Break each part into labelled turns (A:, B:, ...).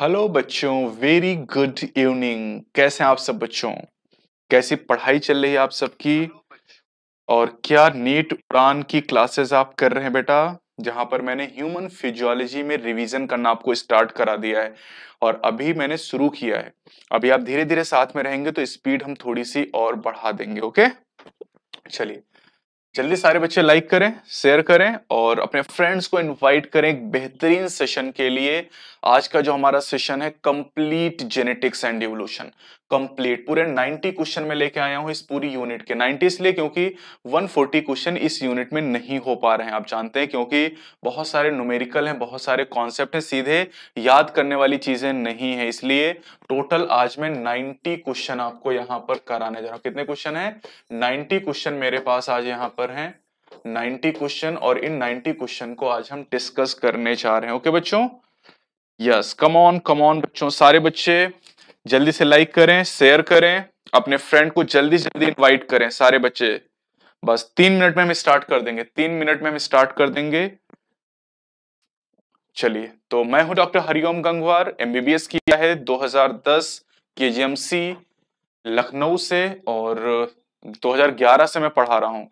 A: Hello बच्चों
B: very good evening कैसे हैं आप सब बच्चों कैसी पढ़ाई चल रही है आप सबकी और क्या नीट उड़ान की क्लासेस आप कर रहे हैं बेटा जहां पर मैंने ह्यूमन फिजियोलॉजी में रिवीजन करना आपको स्टार्ट करा दिया है और अभी मैंने शुरू किया है अभी आप धीरे धीरे साथ में रहेंगे तो स्पीड हम थोड़ी सी और बढ़ा देंगे ओके चलिए जल्दी सारे बच्चे लाइक करें शेयर करें और अपने फ्रेंड्स को इनवाइट करें एक बेहतरीन सेशन के लिए आज का जो हमारा सेशन है complete genetics and evolution complete पूरे 90 क्वेश्चन में लेके आया हूं इस पूरी यूनिट के 90 इसलिए क्योंकि 140 क्वेश्चन इस यूनिट में नहीं हो पा रहे हैं आप जानते हैं क्योंकि बहुत सारे न्यूमेरिकल हैं बहुत सारे कॉन्सेप्ट हैं सीधे याद करने वाली चीजें नहीं है इसलिए टोटल आज में 90 क्वेश्चन आपको यहाँ पर कराने जा रहा हूं कितने क्वेश्चन है नाइन्टी क्वेश्चन मेरे पास आज यहाँ पर है नाइन्टी क्वेश्चन और इन नाइन्टी क्वेश्चन को आज हम डिस्कस करने जा रहे हैं ओके बच्चों यस कम कमॉन बच्चों सारे बच्चे जल्दी से लाइक करें शेयर करें अपने फ्रेंड को जल्दी जल्दी इनवाइट करें सारे बच्चे बस तीन मिनट में हम स्टार्ट कर देंगे तीन मिनट में हम स्टार्ट कर देंगे चलिए तो मैं हूं डॉक्टर हरिओम गंगवार एमबीबीएस किया है 2010 केजीएमसी लखनऊ से और 2011 से मैं पढ़ा रहा हूं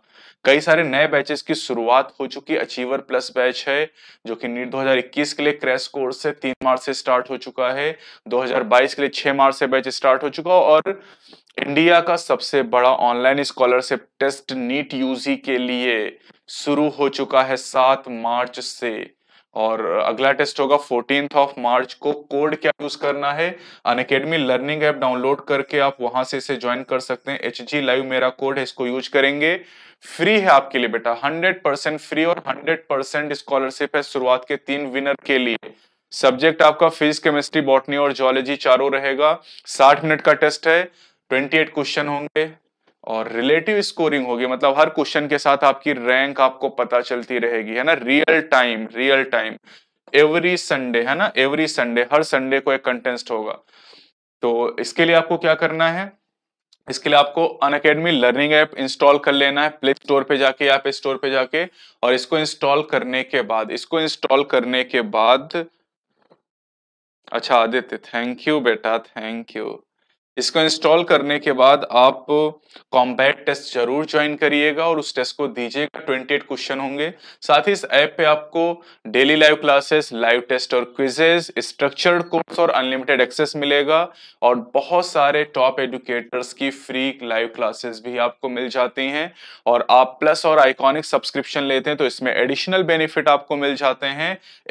B: कई सारे नए बैचेस की शुरुआत हो चुकी अचीवर प्लस बैच है जो कि नीट 2021 के लिए क्रैश कोर्स से तीन मार्च से स्टार्ट हो चुका है 2022 के लिए छह मार्च से बैच स्टार्ट हो चुका और इंडिया का सबसे बड़ा online scholarship test NEET UG के लिए शुरू हो चुका है सात मार्च से और अगला टेस्ट होगा फोर्टीन ऑफ मार्च को कोड क्या यूज करना है Unacademy learning app download करके आप वहां से इसे ज्वाइन कर सकते हैं एच जी लाइव मेरा कोड है इसको यूज करेंगे फ्री है आपके लिए बेटा हंड्रेड परसेंट फ्री और हंड्रेड परसेंट स्कॉलरशिप है शुरुआत के तीन विनर के लिए सब्जेक्ट आपका फिजिक्स केमिस्ट्री बॉटनी और जोलॉजी चारों रहेगा साठ मिनट का टेस्ट है ट्वेंटी एट क्वेश्चन होंगे और रिलेटिव स्कोरिंग होगी मतलब हर क्वेश्चन के साथ आपकी रैंक आपको पता चलती रहेगी है ना real time real time every Sunday है ना एवरी संडे हर संडे को एक कंटेस्ट होगा तो इसके लिए आपको क्या करना है इसके लिए आपको Unacademy learning app install कर लेना है प्ले स्टोर पे जाके ऐप स्टोर पे जाके और इसको इंस्टॉल करने के बाद इसको इंस्टॉल करने के बाद अच्छा आदित्य थैंक यू बेटा थैंक यू इसको इंस्टॉल करने के बाद आप कॉम्पैक्ट टेस्ट जरूर ज्वाइन करिएगा और उस टेस्ट को दीजिएगा ट्वेंटी एट क्वेश्चन होंगे साथ ही इस ऐप पे आपको daily live classes live test और क्विजेज स्ट्रक्चर्ड कोर्स और अनलिमिटेड एक्सेस मिलेगा और बहुत सारे टॉप एडुकेटर्स की फ्री लाइव क्लासेस भी आपको मिल जाती हैं और आप प्लस और आइकॉनिक सब्सक्रिप्शन लेते हैं तो इसमें एडिशनल बेनिफिट आपको मिल जाते हैं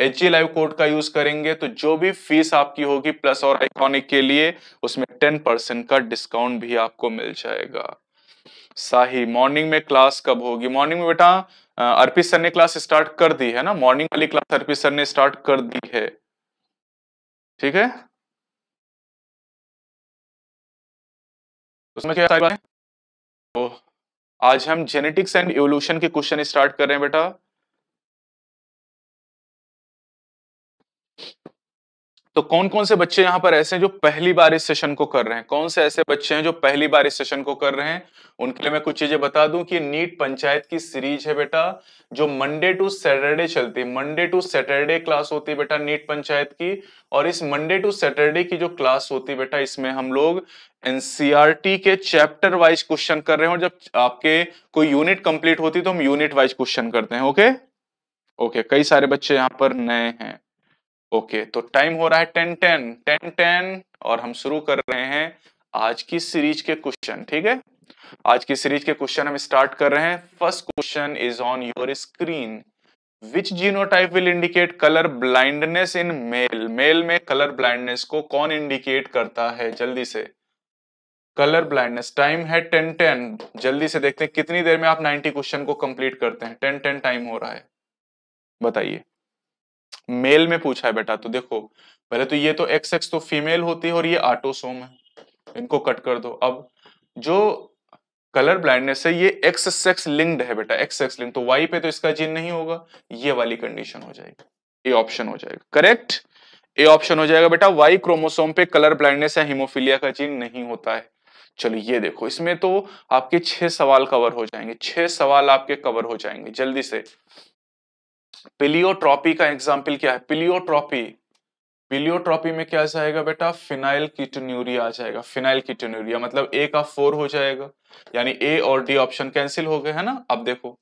B: एच लाइव कोड का यूज करेंगे तो जो भी फीस आपकी होगी प्लस और आइकॉनिक के लिए उसमें टेन परसेंट का डिस्काउंट भी आपको मिल जाएगा साही मॉर्निंग में क्लास कब होगी मॉर्निंग में बेटा अर्पित सर ने क्लास स्टार्ट कर दी है ना
A: मॉर्निंग वाली क्लास अर्पित सर ने स्टार्ट कर दी है ठीक है उसमें क्या है ओ, आज हम जेनेटिक्स एंड एवोल्यूशन के क्वेश्चन स्टार्ट कर रहे हैं बेटा
B: तो कौन कौन से बच्चे यहाँ पर ऐसे हैं जो पहली बार इस सेशन को कर रहे हैं कौन से ऐसे बच्चे हैं जो पहली बार इस सेशन को कर रहे हैं उनके लिए मैं कुछ चीजें बता दूं कि नीट पंचायत की सीरीज है बेटा जो मंडे टू सैटरडे चलती है मंडे टू सैटरडे क्लास होती है बेटा नीट पंचायत की और इस मंडे टू सैटरडे की जो क्लास होती है बेटा इसमें हम लोग एनसीआरटी e के चैप्टर वाइज क्वेश्चन कर रहे हैं और जब आपके कोई यूनिट कंप्लीट होती है तो हम यूनिट वाइज क्वेश्चन करते हैं ओके ओके कई सारे बच्चे यहाँ पर नए हैं ओके तो टाइम हो रहा है टेन टेन टेन टेन और हम शुरू कर रहे हैं आज की सीरीज के क्वेश्चन ठीक है आज की सीरीज के क्वेश्चन हम स्टार्ट कर रहे हैं first question is on your screen which genotype will indicate colour blindness in male male में कलर ब्लाइंडनेस को कौन इंडिकेट करता है जल्दी से कलर ब्लाइंडनेस टाइम है टेन टेन जल्दी से देखते हैं कितनी देर में आप नाइनटी क्वेश्चन को कंप्लीट करते हैं टेन टेन टाइम हो रहा है बताइए मेल में पूछा है बेटा तो देखो पहले तो ये तो एक्स एक्स तो फीमेल होती है और ये आटोसोम है इनको कट कर दो अब जो कलर ब्लाइंडनेस है ये एक्स सेक्स लिंक्ड है बेटा एक्स सेक्स लिंक तो वाई पे तो इसका जीन नहीं होगा ये वाली कंडीशन हो जाएगी ए ऑप्शन हो जाएगा करेक्ट ए ऑप्शन हो जाएगा बेटा वाई क्रोमोसोम पे कलर ब्लाइंडनेस या हिमोफीलिया का जीन नहीं होता है चलो ये देखो इसमें तो आपके छह सवाल कवर हो जाएंगे छह सवाल आपके कवर हो जाएंगे जल्दी से पिलियोट्रॉपी का एग्जाम्पल क्या है पिलियोट्रॉपी पिलियोट्रॉपी में क्या जाएगा बेटा फिनाइल कीटन्यूरिया आ जाएगा फिनाइल कीटन्यूरिया मतलब ए का फोर हो जाएगा यानी ए और डी ऑप्शन कैंसिल हो गए है ना अब देखो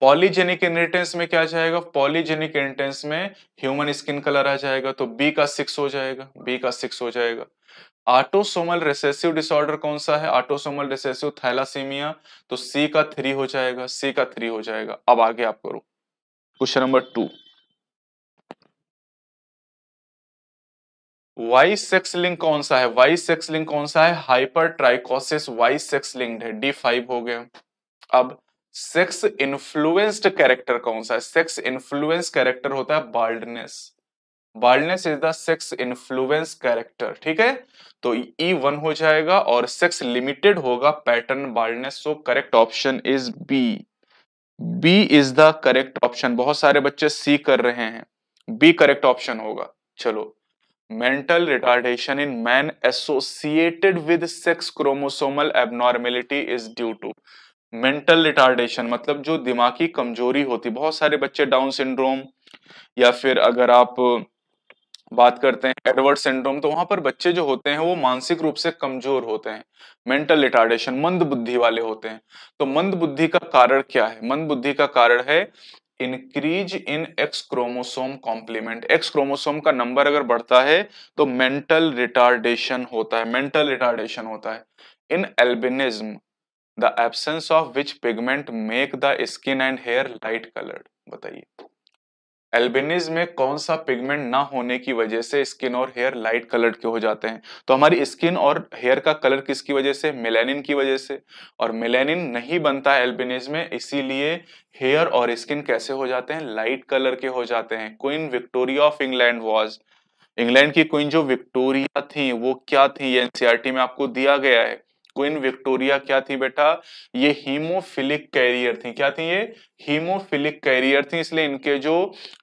B: पॉलीजेनिक इनहेरिटेंस में क्या जाएगा पॉलीजेनिक इनहेरिटेंस में ह्यूमन स्किन कलर आ जाएगा तो बी का सिक्स हो जाएगा बी का सिक्स हो जाएगा ऑटोसोमल रिसेसिव डिसऑर्डर कौन सा है ऑटोसोमल रिसेसिव थैलासीमिया तो सी का थ्री हो जाएगा सी का थ्री हो जाएगा अब आगे आप करो question number two Y sex link कौन सा है वाई सेक्स लिंक कौन सा है hypertrichosis Y sex linked है डी फाइव हो गया अब सेक्स इन्फ्लुएंस्ड कैरेक्टर कौन सा है सेक्स इन्फ्लुएंस कैरेक्टर होता है baldness baldness is the sex influence character ठीक है तो ई वन हो जाएगा और सेक्स लिमिटेड होगा pattern baldness so correct option is B B is the correct option बहुत सारे बच्चे सी कर रहे हैं बी करेक्ट ऑप्शन होगा चलो mental retardation in man associated with sex chromosomal abnormality is due to mental retardation मतलब जो दिमागी कमजोरी होती बहुत सारे बच्चे डाउन सिंड्रोम या फिर अगर आप बात करते हैं एडवर्ड सिंड्रोम तो वहां पर बच्चे जो होते हैं वो मानसिक रूप से कमजोर होते हैं मेंटल रिटार्डेशन मंद बुद्धि वाले होते हैं तो मंद बुद्धि का कारण क्या है मंद बुद्धि का कारण है increase in X chromosome complement X chromosome का नंबर अगर बढ़ता है तो मेंटल रिटार्डेशन होता है मेंटल रिटार्डेशन होता है in albinism the absence of which pigment make the skin and hair light coloured बताइए एल्बिनिज में कौन सा पिगमेंट ना होने की वजह से स्किन और हेयर लाइट कलर के हो जाते हैं तो हमारी स्किन और हेयर का कलर किसकी वजह से मेलेनिन की वजह से और मेलेनिन नहीं बनता है एल्बिनिज में इसीलिए हेयर और स्किन कैसे हो जाते हैं लाइट कलर के हो जाते हैं Queen Victoria of England was England की क्वीन जो विक्टोरिया थी वो क्या थी एनसीआरटी e में आपको दिया गया है क्वीन विक्टोरिया क्या थी बेटा ये हीमोफिलिक कैरियर थी क्या थी ये हीमोफिलिक कैरियर थी इसलिए इनके जो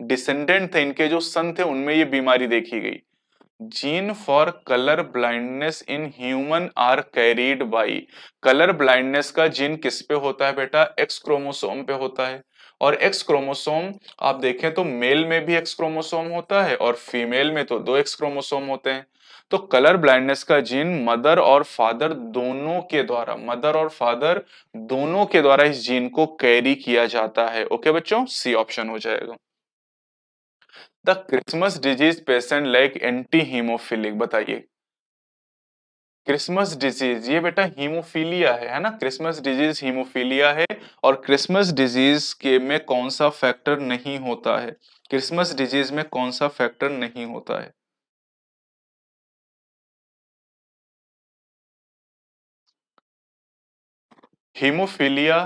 B: डिसेंडेंट थे इनके जो सन थे उनमें ये बीमारी देखी गई gene for colour blindness in human are carried by colour blindness का जीन किस पे होता है बेटा एक्स क्रोमोसोम पे होता है और एक्स क्रोमोसोम आप देखें तो मेल में भी एक्स क्रोमोसोम होता है और फीमेल में तो दो एक्स क्रोमोसोम होते हैं तो कलर ब्लाइंडनेस का जीन मदर और फादर दोनों के द्वारा मदर और फादर दोनों के द्वारा इस जीन को कैरी किया जाता है ओके बच्चों सी ऑप्शन हो जाएगा the Christmas disease patient like anti haemophilic बताइए क्रिसमस डिजीज ये बेटा हीमोफीलिया है है ना क्रिसमस डिजीज हीमोफीलिया है और क्रिसमस डिजीज के में कौन सा फैक्टर नहीं होता है
A: क्रिसमस डिजीज में कौन सा फैक्टर नहीं होता है हीमोफीलिया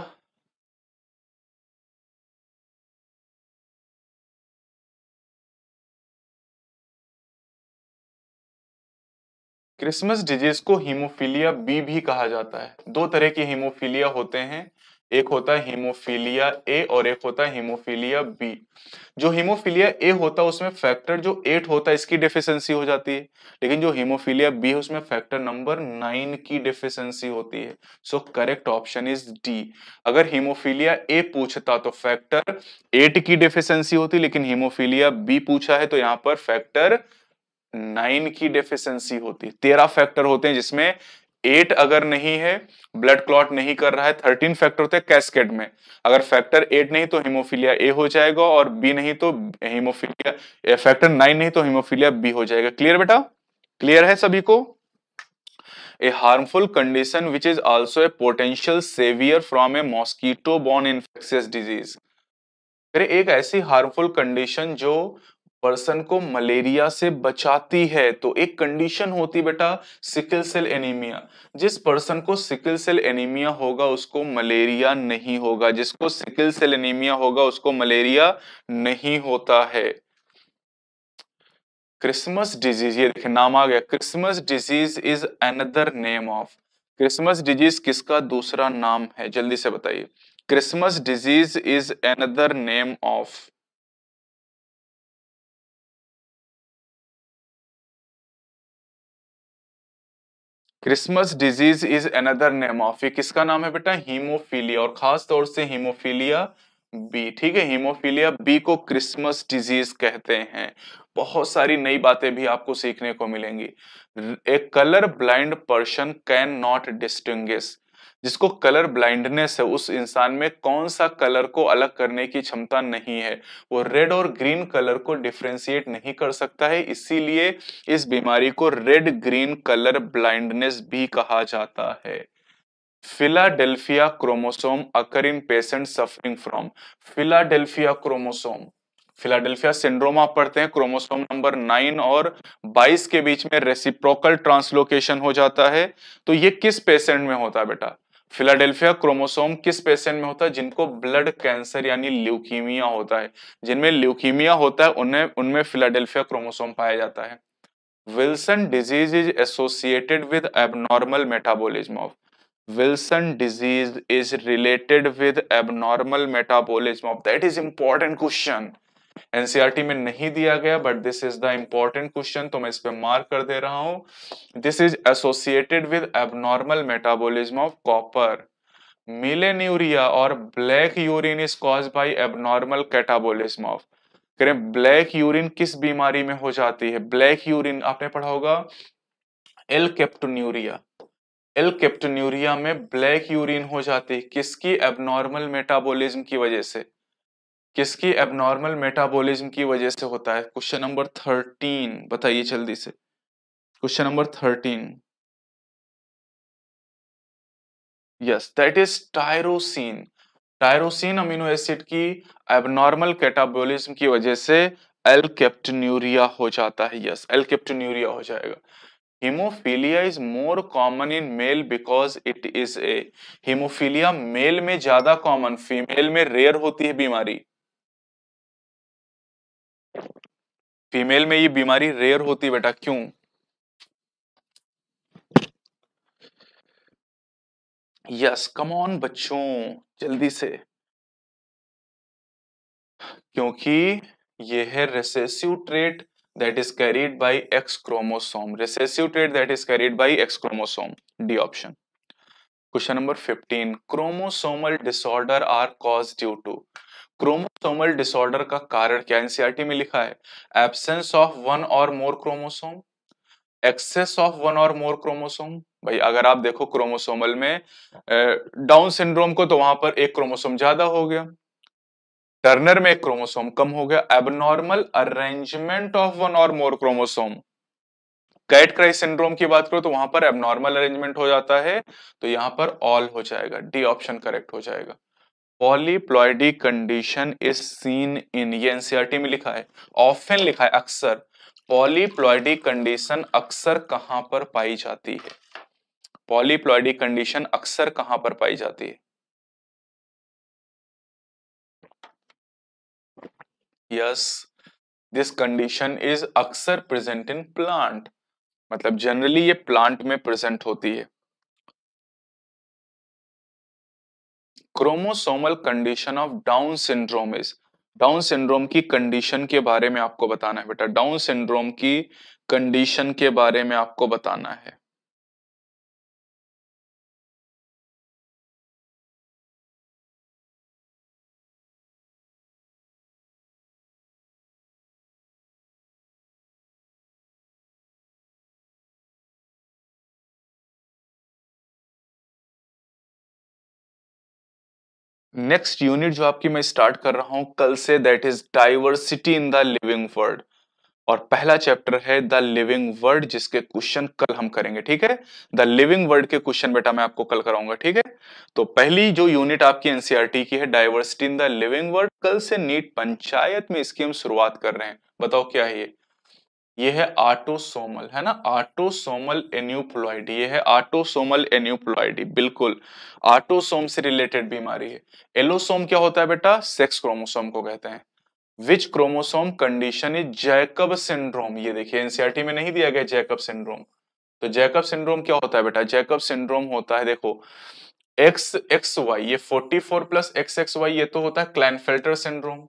A: क्रिसमस डिजीज को हीमोफीलिया बी भी कहा जाता है दो तरह के हीमोफीलिया होते
B: हैं एक होता है हीमोफीलिया ए और एक होता है हीमोफीलिया बी जो हीमोफीलिया ए होता है उसमें फैक्टर जो एट होता है इसकी डेफिशिएंसी हो जाती है लेकिन जो हीमोफीलिया बी है उसमें फैक्टर नंबर नाइन की डेफिशिएंसी होती है so correct option is D अगर हीमोफीलिया ए पूछता तो फैक्टर एट की डेफिशिएंसी होती लेकिन हीमोफीलिया बी पूछा है तो यहां पर फैक्टर नाइन की डेफिशिएंसी होती है तेरह फैक्टर होते हैं जिसमें एट अगर नहीं है ब्लड क्लॉट नहीं कर रहा है थर्टीन फैक्टर होते हैं में अगर फैक्टर एट नहीं तो हिमोफीलिया ए हो जाएगा और बी नहीं तो हिमोफीलिया फैक्टर नाइन नहीं तो हिमोफीलिया बी हो जाएगा क्लियर बेटा क्लियर है सभी को a harmful condition which is also a potential saviour from a mosquito born infectious disease एक ऐसी हार्मफुल कंडीशन जो पर्सन को मलेरिया से बचाती है तो एक कंडीशन होती बेटा सिकल सेल एनीमिया जिस पर्सन को सिकल सेल एनीमिया होगा उसको मलेरिया नहीं होगा जिसको सिकल सेल एनीमिया होगा उसको मलेरिया नहीं होता है क्रिसमस डिजीज ये देखिए नाम आ गया Christmas disease is another name of Christmas disease किसका दूसरा नाम है
A: जल्दी से बताइए Christmas disease is another name of Christmas disease is another नेमोफी किसका नाम है बेटा
B: हीमोफीलिया और खास तौर से हीमोफीलिया बी ठीक है हीमोफीलिया बी को क्रिसमस डिजीज कहते हैं बहुत सारी नई बातें भी आपको सीखने को मिलेंगी a colour blind person can not distinguish जिसको कलर ब्लाइंडनेस है उस इंसान में कौन सा कलर को अलग करने की क्षमता नहीं है वो रेड और ग्रीन कलर को डिफ्रेंशिएट नहीं कर सकता है इसीलिए इस बीमारी को रेड ग्रीन कलर ब्लाइंडनेस भी कहा जाता है Philadelphia chromosome occur in patient suffering from Philadelphia chromosome Philadelphia syndrome आप पढ़ते हैं क्रोमोसोम नंबर नाइन और बाइस के बीच में रेसिप्रोकल ट्रांसलोकेशन हो जाता है तो ये किस पेशेंट में होता है बेटा फिलाडेल्फिया क्रोमोसोम किस पेशेंट में होता है जिनको ब्लड कैंसर यानी ल्यूकीमिया होता है जिनमें ल्यूकीमिया होता है उन्हें उनमें फिलाडेल्फिया क्रोमोसोम पाया जाता है Wilson disease is associated with abnormal metabolism of Wilson disease is related with abnormal metabolism of that is important question NCERT e में नहीं दिया गया but this is the important question तो मैं इस पर मार्क कर दे रहा हूं this is associated with abnormal metabolism of copper melanuria और black urine is cause by abnormal catabolism of करें ब्लैक यूरिन किस बीमारी में हो जाती है ब्लैक यूरिन आपने पढ़ा होगा एल कैप्टनूरिया एल कैप्टनूरिया में ब्लैक यूरिन हो जाती है किसकी एबनॉर्मल मेटाबॉलिज्म की वजह से किसकी एबनॉर्मल मेटाबॉलिज्म की वजह से होता है क्वेश्चन नंबर थर्टीन बताइए जल्दी से question number
C: thirteen yes that is
B: tyrosine tyrosine amino acid की एबनॉर्मल कैटाबोलिज्म की वजह से एलकेप्टन्यूरिया हो जाता है यस yes, हो जाएगा haemophilia is more common in male because it is a haemophilia male में ज्यादा कॉमन फीमेल में रेयर होती है बीमारी
C: फीमेल में ये बीमारी रेयर होती है बेटा क्यों यस कम ऑन बच्चों जल्दी से
B: क्योंकि ये है recessive trait that is carried by X chromosome recessive trait that is carried by X chromosome D option question number 15 chromosomal disorder are cause due to chromosomal disorder का कारण क्या NCERT में लिखा है absence of one or more chromosome excess of one or more chromosome भाई अगर आप देखो क्रोमोसोमल में डाउन सिंड्रोम को तो वहां पर एक क्रोमोसोम ज्यादा हो गया टर्नर में एक क्रोमोसोम कम हो गया abnormal arrangement of one or more chromosome cat cry syndrome की बात करो तो वहां पर एबनॉर्मल अरेंजमेंट हो जाता है तो यहां पर ऑल हो जाएगा डी ऑप्शन करेक्ट हो जाएगा polyploidy condition is seen in ये एनसीआरटी e में लिखा है ऑफन लिखा है अक्सर पॉलीप्लॉयडी कंडीशन अक्सर कहां पर पाई जाती है पॉलीप्लॉयडी कंडीशन अक्सर कहां पर पाई जाती है
C: यस दिस कंडीशन इज अक्सर प्रेजेंट इन प्लांट मतलब जनरली ये प्लांट में प्रेजेंट होती है
B: chromosomal condition of Down syndrome is Down syndrome की कंडीशन के बारे में आपको बताना है बेटा डाउन सिंड्रोम की कंडीशन के बारे में आपको बताना
A: है नेक्स्ट यूनिट जो आपकी मैं स्टार्ट कर रहा हूं कल से that is diversity
B: in the living world और पहला चैप्टर है द लिविंग वर्ड जिसके क्वेश्चन कल हम करेंगे ठीक है द लिविंग वर्ल्ड के क्वेश्चन बेटा मैं आपको कल कराऊंगा ठीक है तो पहली जो यूनिट आपकी एनसीआरटी e की है diversity in the living world कल से नीट पंचायत में इसकी हम शुरुआत कर रहे हैं बताओ क्या है ये ये है आटोसोमल है ना आटोसोमल एन्यूप्लॉइडी ये है आटोसोमल एन्यूप्लॉइडी बिल्कुल आटोसोम से रिलेटेड बीमारी है एलोसोम क्या होता है बेटा सेक्स क्रोमोसोम को कहते हैं which chromosome condition is Jacob syndrome ये देखिए एनसीआरटी e में नहीं दिया गया जैकब सिंड्रोम तो जैकब सिंड्रोम क्या होता है बेटा जैकब सिंड्रोम होता है देखो एक्स एक्स वाई ये 44 प्लस एक्स एक्स वाई ये तो होता है क्लैनफेल्टर सिंड्रोम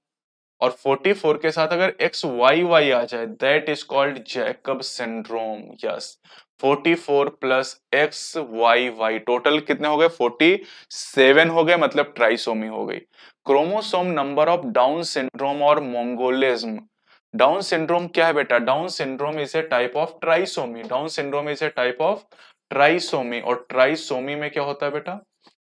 B: और 44 के साथ अगर एक्स वाई वाई आ जाए that is called Jacob syndrome yes 44 plus X Y Y total कितने हो गए 47 हो गए मतलब ट्राइसोमी हो गई chromosome number of Down syndrome और मोंगोलिज्म डाउन सिंड्रोम क्या है बेटा Down syndrome is a type of trisomy Down syndrome is a type of trisomy और ट्राइसोमी में क्या होता है बेटा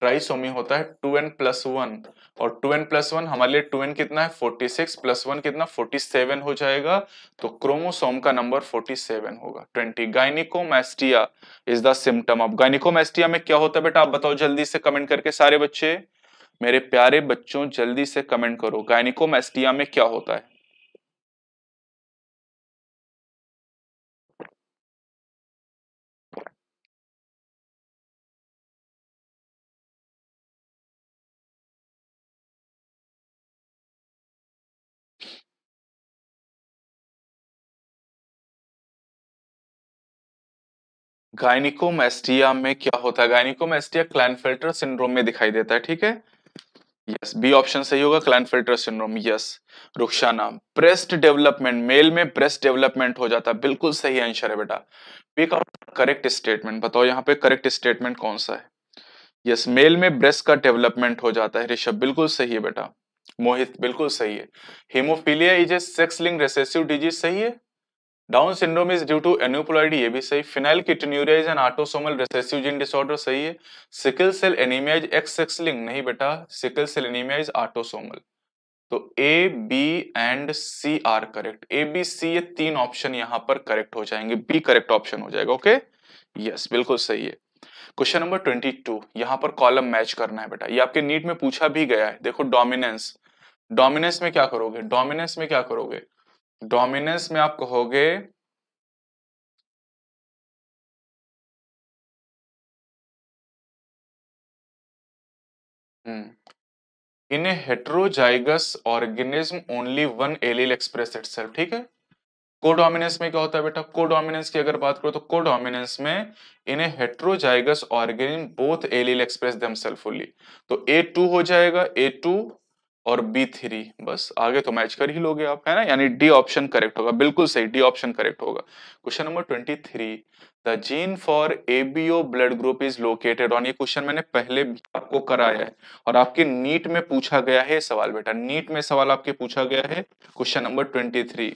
B: ट्राइसोमी होता है टू एन प्लस वन और टू एन प्लस वन हमारे लिए टू एन कितना है फोर्टी सिक्स प्लस वन कितना फोर्टी सेवन हो जाएगा तो क्रोमोसोम का नंबर फोर्टी सेवन होगा twenty gynaecomastia is the symptom of gynaecomastia में क्या होता है बेटा आप बताओ जल्दी से कमेंट करके सारे बच्चे मेरे प्यारे बच्चों जल्दी से कमेंट करो गाइनिकोमेस्टिया में क्या होता है
A: गायनिकोमेस्टिया में क्या होता है गायनिकोमेस्टिया क्लैनफिल्टर सिंड्रोम में दिखाई देता है ठीक
B: है यस बी ऑप्शन सही होगा Klinefelter syndrome yes Rukhsana breast development male में ब्रेस्ट डेवलपमेंट हो जाता है बिल्कुल सही आंसर है बेटा पिक आउट करेक्ट स्टेटमेंट बताओ यहाँ पे करेक्ट स्टेटमेंट कौन सा है यस yes, मेल में ब्रेस्ट का डेवलपमेंट हो जाता है ऋषभ बिल्कुल सही है बेटा मोहित बिल्कुल सही है हीमोफीलिया इज ए सेक्स लिंग रेसेसिव डिजीज सही है Down syndrome is due to aneuploid ये भी सही phenylketonuria is an autosomal recessive gene disorder सही है sickle cell anaemia is X X लिंग नहीं बेटा sickle cell anaemia is autosomal तो A B and C are correct A B C ये तीन ऑप्शन यहां पर करेक्ट हो जाएंगे बी करेक्ट ऑप्शन हो जाएगा ओके यस बिल्कुल सही है क्वेश्चन नंबर 22 यहां पर कॉलम मैच करना है बेटा ये आपके नीट में पूछा भी गया है देखो डोमिनेंस डोमिनेंस में क्या करोगे डोमिनेंस में क्या करोगे
A: डोमिनेंस में आप कहोगे in a heterozygous organism only one allele express
B: it ठीक है कोडोमिनेंस में क्या होता है बेटा कोडोमिनेंस की अगर बात करो तो कोडोमिनेंस में in a heterozygous organism both allele express them fully तो ए टू हो जाएगा ए टू और बी थ्री बस आगे तो मैच कर ही लोगे आप है ना यानी डी ऑप्शन करेक्ट होगा बिल्कुल सही डी ऑप्शन करेक्ट होगा question number twenty three the gene for ABO blood group is located on ये क्वेश्चन मैंने पहले भी आपको कराया है और आपके नीट में पूछा गया है सवाल बेटा नीट में सवाल आपके पूछा गया है question number twenty three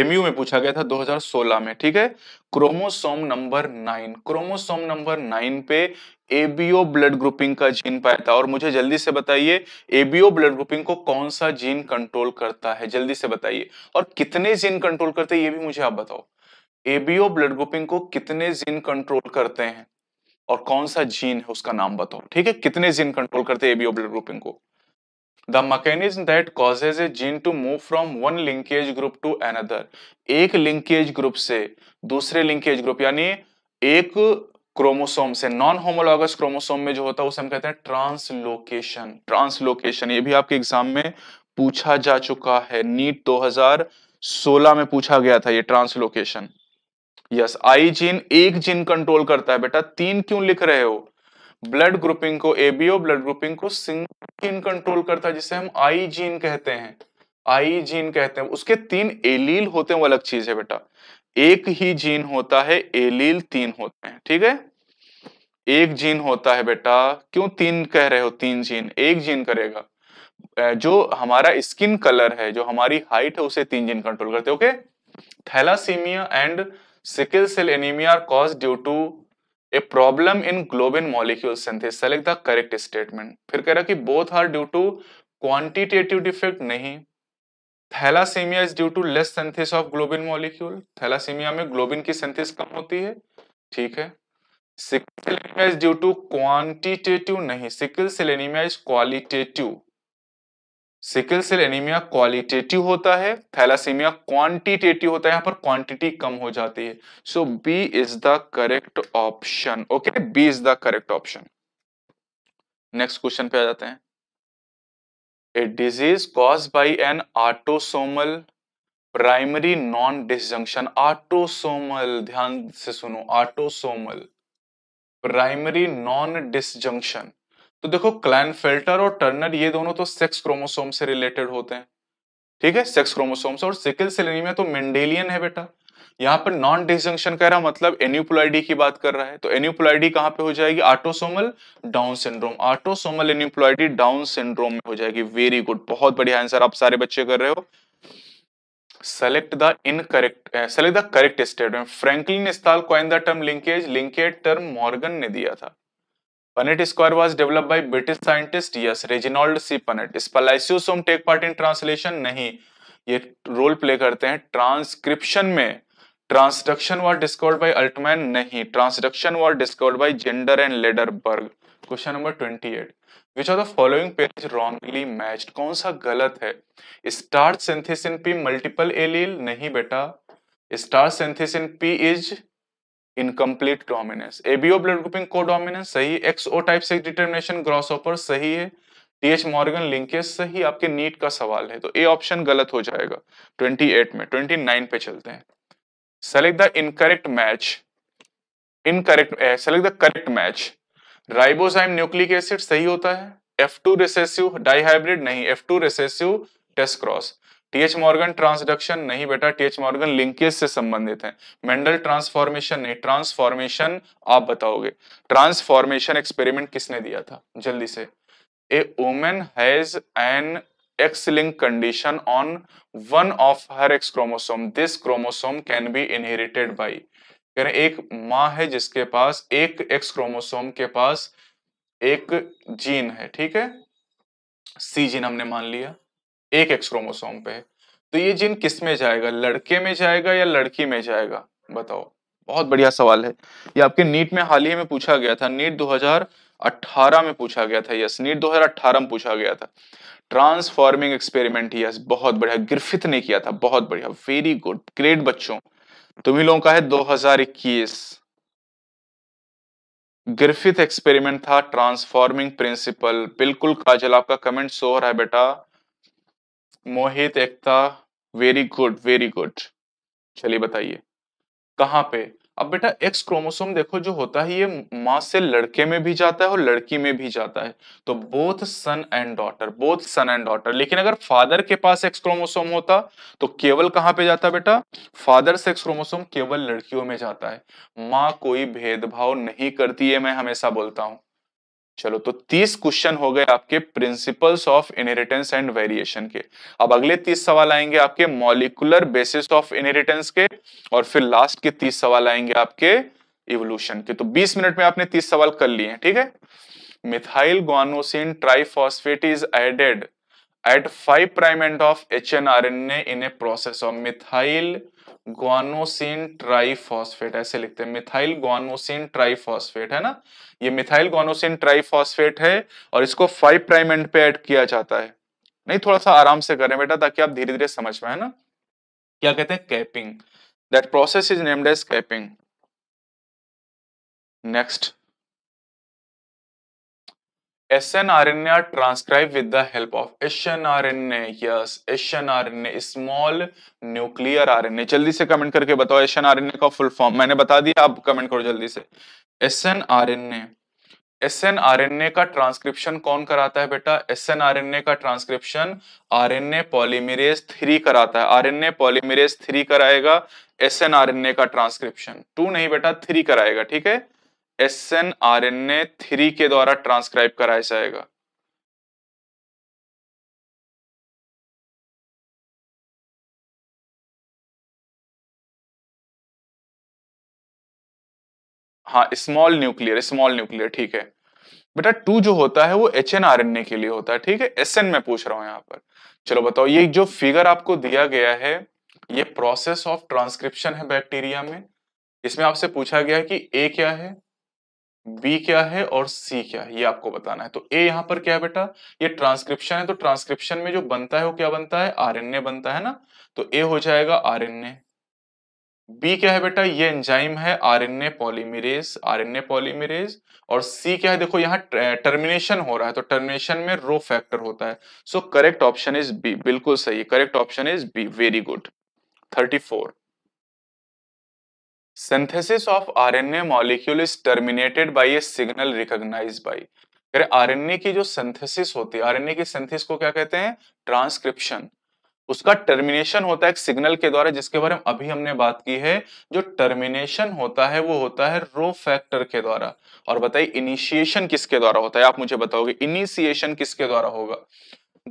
B: MU में पूछा गया था 2016 में ठीक है chromosome number nine chromosome number nine पे एबीओ ब्लड ग्रुपिंग का जीन पाया था और मुझे जल्दी से बताइए एबीओ ब्लड ग्रुपिंग को कौन सा जीन कंट्रोल करता है जल्दी से बताइए और कितने जीन कंट्रोल करते हैं ये भी मुझे आप बताओ एबीओ ब्लड ग्रुपिंग को कितने जीन कंट्रोल करते हैं और कौन सा जीन है उसका नाम बताओ ठीक है कितने जीन कंट्रोल करते हैं एबीओ ब्लड ग्रुपिंग को the mechanism that causes a gene to move from one linkage group to another एक लिंकेज ग्रुप से दूसरे लिंकेज ग्रुप यानी एक क्रोमोसोम से नॉन होमोलॉगस क्रोमोसोम में जो होता है उसे हम कहते हैं ट्रांसलोकेशन ट्रांसलोकेशन ये भी आपके एग्जाम में पूछा जा चुका है नीट 2016 में पूछा गया था ये ट्रांसलोकेशन यस आई जीन एक जीन कंट्रोल करता है बेटा तीन क्यों लिख रहे हो ब्लड ग्रुपिंग को एबीओ ब्लड ग्रुपिंग को सिंगल जीन कंट्रोल करता है जिसे हम आई जीन कहते हैं आई जीन कहते हैं उसके तीन एलील होते हैं वो अलग चीज है बेटा एक ही जीन होता है एलील तीन होते हैं ठीक है एक जीन होता है बेटा क्यों तीन कह रहे हो तीन जीन एक जीन करेगा जो हमारा स्किन कलर है जो हमारी हाइट है उसे तीन जीन कंट्रोल करते हैं okay thalassaemia and sickle cell anaemia are cause due to a problem in globin molecule synthesis select the correct statement फिर कह रहा कि both are due to quantitative defect नहीं thalassaemia is due to less synthesis of globin molecule thalassaemia में globin की synthesis कम होती है ठीक है sickle is due to quantitative नहीं sickle cell anaemia is qualitative sickle cell anaemia qualitative होता है थैलासीमिया क्वांटिटेटिव होता है यहां पर क्वांटिटी कम हो जाती है so B is the correct option okay B is the correct option next question पे आ जाते हैं a disease cause by an autosomal primary nondisjunction autosomal ध्यान से सुनो ऑटोसोमल प्राइमरी नॉन डिसजंक्शन तो देखो फिल्टर और टर्नर ये दोनों तो सेक्स क्रोमोसोम से रिलेटेड होते हैं ठीक है सेक्स क्रोमोसोम से और सिकल सेलेनिमिया तो मेंडेलियन है बेटा यहाँ पर नॉन डिसजंक्शन कह रहा मतलब एन्यूप्लाइडी की बात कर रहा है तो एन्यूप्लॉयडी कहाँ पे हो जाएगी autosomal Down syndrome autosomal aneuploidy Down syndrome में हो जाएगी वेरी गुड बहुत बढ़िया आंसर आप सारे बच्चे कर रहे हो select the incorrect select the correct statement franklin stahl term linkage linkage term Morgan ने दिया था Punnett square was developed by British scientist yes Reginald C Punnett इस पर lysosom take part in translation नहीं ये role play करते हैं transcription में transduction was discovered by Altman नहीं transduction was discovered by Zinder and Lederberg question number 28 which are the following pairs wrongly matched कौन सा गलत है starch synthesis pea multiple allele नहीं बेटा starch synthesis pea is incomplete dominance ABO blood grouping codominance सही XO type से determination grasshopper सही है टीएच मॉर्गन लिंकेज सही आपके नीट का सवाल है तो ए ऑप्शन गलत हो जाएगा 28 में 29 पे चलते हैं select the incorrect match incorrect select the correct match ribozyme nucleic acid सही होता है एफ टू रिसेसिव डाईहाइब्रिड नहीं F two recessive test cross T H Morgan transduction नहीं बेटा टीएच मॉर्गन लिंकेज से संबंधित है मेंडल ट्रांसफॉर्मेशन नहीं ट्रांसफॉर्मेशन आप बताओगे ट्रांसफॉर्मेशन एक्सपेरिमेंट किसने दिया था जल्दी से a women has an X link condition on one of her X chromosome this chromosome can be inherited by एक माँ है जिसके पास एक एक्स क्रोमोसोम के पास एक जीन है ठीक है सी जीन हमने मान लिया एक एक्स क्रोमोसोम पे है तो ये जीन किस में जाएगा लड़के में जाएगा या लड़की में जाएगा बताओ बहुत बढ़िया सवाल है ये आपके नीट में हाल ही में पूछा गया था नीट 2018 में पूछा गया था यस नीट 2018 में पूछा गया था ट्रांसफॉर्मिंग एक्सपेरिमेंट यस बहुत बढ़िया गिरफित ने किया था बहुत बढ़िया वेरी गुड ग्रेट बच्चों तुम्ही लोगों का है दो गिरफित एक्सपेरिमेंट था ट्रांसफॉर्मिंग प्रिंसिपल बिल्कुल काजल आपका कमेंट सो रहा है बेटा Mohit Ekta very good very good चलिए बताइए कहाँ पे अब बेटा एक्स क्रोमोसोम देखो जो होता है ये माँ से लड़के में भी जाता है और लड़की में भी जाता है तो both son and daughter both son and daughter लेकिन अगर फादर के पास एक्स क्रोमोसोम होता तो केवल कहाँ पे जाता बेटा फादर से एक्स क्रोमोसोम केवल लड़कियों में जाता है माँ कोई भेदभाव नहीं करती है मैं हमेशा बोलता हूँ चलो तो 30 क्वेश्चन हो गए आपके principles of inheritance and variation के अब अगले 30 सवाल आएंगे आपके मॉलिकुलर बेसिस ऑफ इनहेरिटेंस के और फिर लास्ट के 30 सवाल आएंगे आपके इवोल्यूशन के तो 20 मिनट में आपने 30 सवाल कर लिए हैं ठीक है methyl guanosine triphosphate is added at five prime end of H N R N A in a process of methyl guanosine triphosphate ऐसे लिखते हैं मिथाइल ग्वानोसिन ट्राइफॉस्फेट है ना ये मिथाइल ग्वानोसिन ट्राइफॉस्फेट है और इसको फाइव प्राइम एंड पे ऐड किया जाता है नहीं थोड़ा सा आराम से करें बेटा ताकि आप धीरे धीरे समझ
A: पाए ना क्या कहते हैं capping that process is named as capping next
B: SNRNA are transcribed with the help of shRNA. Yes, shRNA, small nuclear RNA. जल्दी से कमेंट करके बताओ shRNA का फुल फॉर्म मैंने बता दिया आप कमेंट करो जल्दी से snRNA एसएनआरएनए का ट्रांसक्रिप्शन कौन कराता है बेटा एसएनआरएनए का ट्रांसक्रिप्शन आरएनए पॉलीमरेज थ्री कराता है आरएनए पॉलीमरेज थ्री कराएगा एसएनआरएनए का ट्रांसक्रिप्शन टू नहीं बेटा थ्री कराएगा ठीक है S N R N A three के द्वारा ट्रांसक्राइब कराया जाएगा
A: हाँ स्मॉल न्यूक्लियर स्मॉल न्यूक्लियर ठीक है बेटा टू जो होता है वो
B: H N R N A के लिए होता है ठीक है एस एन में पूछ रहा हूं यहां पर चलो बताओ ये जो फिगर आपको दिया गया है ये प्रोसेस ऑफ ट्रांसक्रिप्शन है बैक्टीरिया में इसमें आपसे पूछा गया है कि ए क्या है बी क्या है और सी क्या है ये आपको बताना है तो ए यहां पर क्या है बेटा ये ट्रांसक्रिप्शन है तो ट्रांसक्रिप्शन में जो बनता है वो क्या बनता है आरएनए बनता है ना तो ए हो जाएगा आरएनए बी क्या है बेटा ये एंजाइम है आरएनए पॉलीमरेज आरएनए पॉलीमरेज और सी क्या है देखो यहाँ टर्मिनेशन हो रहा है तो टर्मिनेशन में रो फैक्टर होता है so correct option is B बिल्कुल सही correct option is B very good thirty four synthesis of RNA molecule is terminated by a signal recognized by अरे आरएनए की जो सिंथेसिस होती है आरएनए की सिंथेसिस को क्या कहते हैं ट्रांसक्रिप्शन उसका टर्मिनेशन होता है एक सिग्नल के द्वारा जिसके बारे में अभी हमने बात की है जो टर्मिनेशन होता है वो होता है रो फैक्टर के द्वारा और बताइए इनिशिएशन किसके द्वारा होता है आप मुझे बताओगे इनिशिएशन किसके द्वारा होगा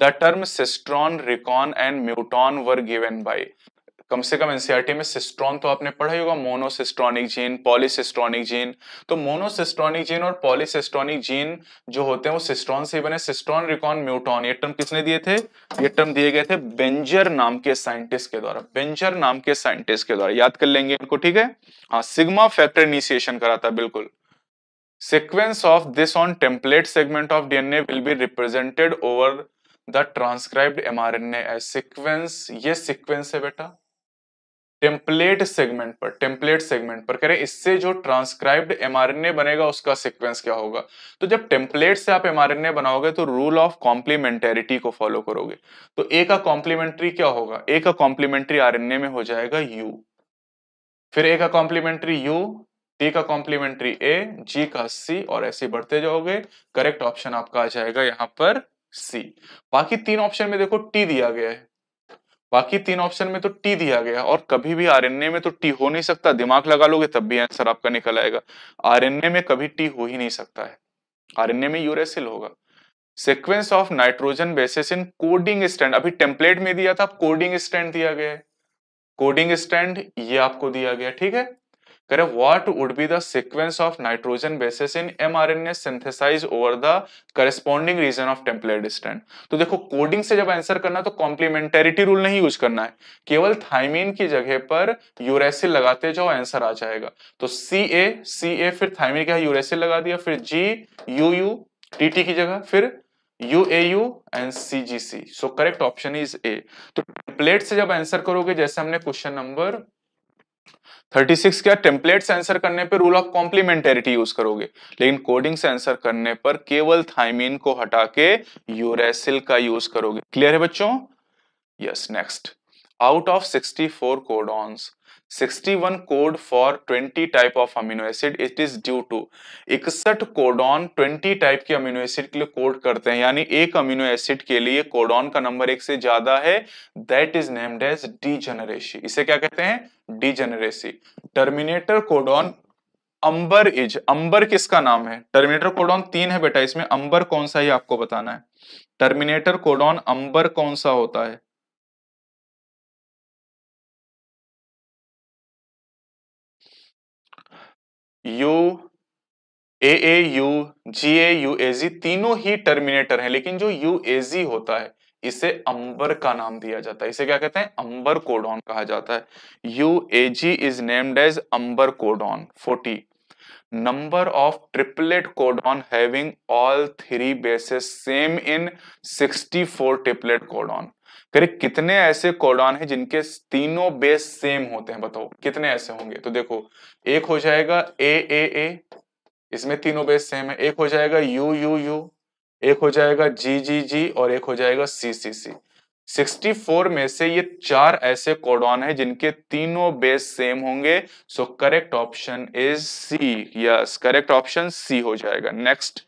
B: the term cistron recon and muton were given by कम से कम एनसीईआरटी में सिस्ट्रॉन तो आपने पढ़ा ही होगा मोनोसिस्ट्रॉनिक जीन पॉलीसिस्ट्रॉनिक जीन तो मोनोसिस्ट्रॉनिक जीन और पॉलीसिस्ट्रॉनिक जीन जो होते हैं वो सिस्ट्रॉन से बने सिस्ट्रॉन रिकॉन म्यूटॉन ये टर्म किसने दिए थे ये टर्म दिए गए थे बेंजर नाम के साइंटिस्ट के द्वारा बेंजर नाम के साइंटिस्ट के द्वारा याद कर लेंगे इनको ठीक है हाँ सिग्मा फैक्टर इनिशिएशन करा था बिल्कुल sequence of this on template segment of DNA will be represented over the transcribed mRNA as sequence ये सिक्वेंस है बेटा टेम्पलेट सेगमेंट पर टेम्पलेट सेगमेंट पर कह रहे इससे जो ट्रांसक्राइब्ड एमआरएनए बनेगा उसका सीक्वेंस क्या होगा तो जब टेम्पलेट से आप एमआरएनए बनाओगे तो रूल ऑफ कॉम्प्लीमेंटेरिटी को फॉलो करोगे तो ए का कॉम्प्लीमेंट्री क्या होगा ए का कॉम्प्लीमेंट्री आरएनए में हो जाएगा यू फिर ए का कॉम्प्लीमेंट्री यू टी का कॉम्प्लीमेंट्री ए जी का सी और ऐसे बढ़ते जाओगे करेक्ट ऑप्शन आपका आ जाएगा यहाँ पर सी बाकी तीन ऑप्शन में देखो टी दिया गया है बाकी तीन ऑप्शन में तो टी दिया गया और कभी भी आरएनए में तो टी हो नहीं सकता दिमाग लगा लोगे तब भी आंसर आपका निकल आएगा आरएनए में कभी टी हो ही नहीं सकता है आरएनए में यूरेसिल होगा sequence of nitrogen bases in coding strand अभी टेम्पलेट में दिया था कोडिंग स्टैंड दिया गया है कोडिंग स्टैंड ये आपको दिया गया ठीक है करें what would be the sequence of nitrogen bases in mRNA synthesize over the corresponding region of template strand तो देखो कोडिंग से जब आंसर करना तो कॉम्प्लीमेंटेरिटी रूल नहीं यूज करना है केवल थाइमिन की जगह पर यूरेसिल लगाते जाओ आंसर आ जाएगा तो सी ए सी ए फिर थाइमिन का यूरेसिल लगा दिया फिर G U U T T की जगह फिर U A U and C G C so correct option is A तो टेम्पलेट से जब आंसर करोगे जैसे हमने क्वेश्चन नंबर 36 क्या टेम्पलेट सेंसर करने पर रूल ऑफ कॉम्प्लीमेंटेरिटी यूज करोगे लेकिन कोडिंग सेंसर करने पर केवल थाइमिन को हटा के यूरेसिल का यूज करोगे क्लियर है बच्चों yes next out of 64 codons 61 code for 20 type of amino acid it is due to 61 codon 20 type के अमीनो एसिड के लिए कोड करते हैं यानी एक अमीनो एसिड के लिए कोडॉन का नंबर एक से ज्यादा है that is named as degeneracy इसे क्या कहते हैं degeneracy terminator codon amber is amber किसका नाम है टर्मिनेटर कोडॉन तीन है बेटा इसमें अंबर कौन सा ही आपको
A: बताना है टर्मिनेटर कोडॉन अंबर कौन सा होता है U A A U G A U A G तीनों ही
B: टर्मिनेटर हैं लेकिन जो यू ए जी होता है इसे अंबर का नाम दिया जाता है इसे क्या कहते हैं अंबर कोडॉन कहा जाता है U A G is named as amber codon forty number of triplet codon having all three bases same in sixty four triplet codon करे कितने ऐसे कोडॉन हैं जिनके तीनों बेस सेम होते हैं बताओ कितने ऐसे होंगे तो देखो एक हो जाएगा ए ए ए इसमें तीनों बेस सेम है एक हो जाएगा यू यू यू एक हो जाएगा जी जी जी और एक हो जाएगा सी सी सी सिक्सटी फोर में से ये चार ऐसे कोडॉन है जिनके तीनों बेस सेम होंगे so correct option is C yes correct option C हो जाएगा next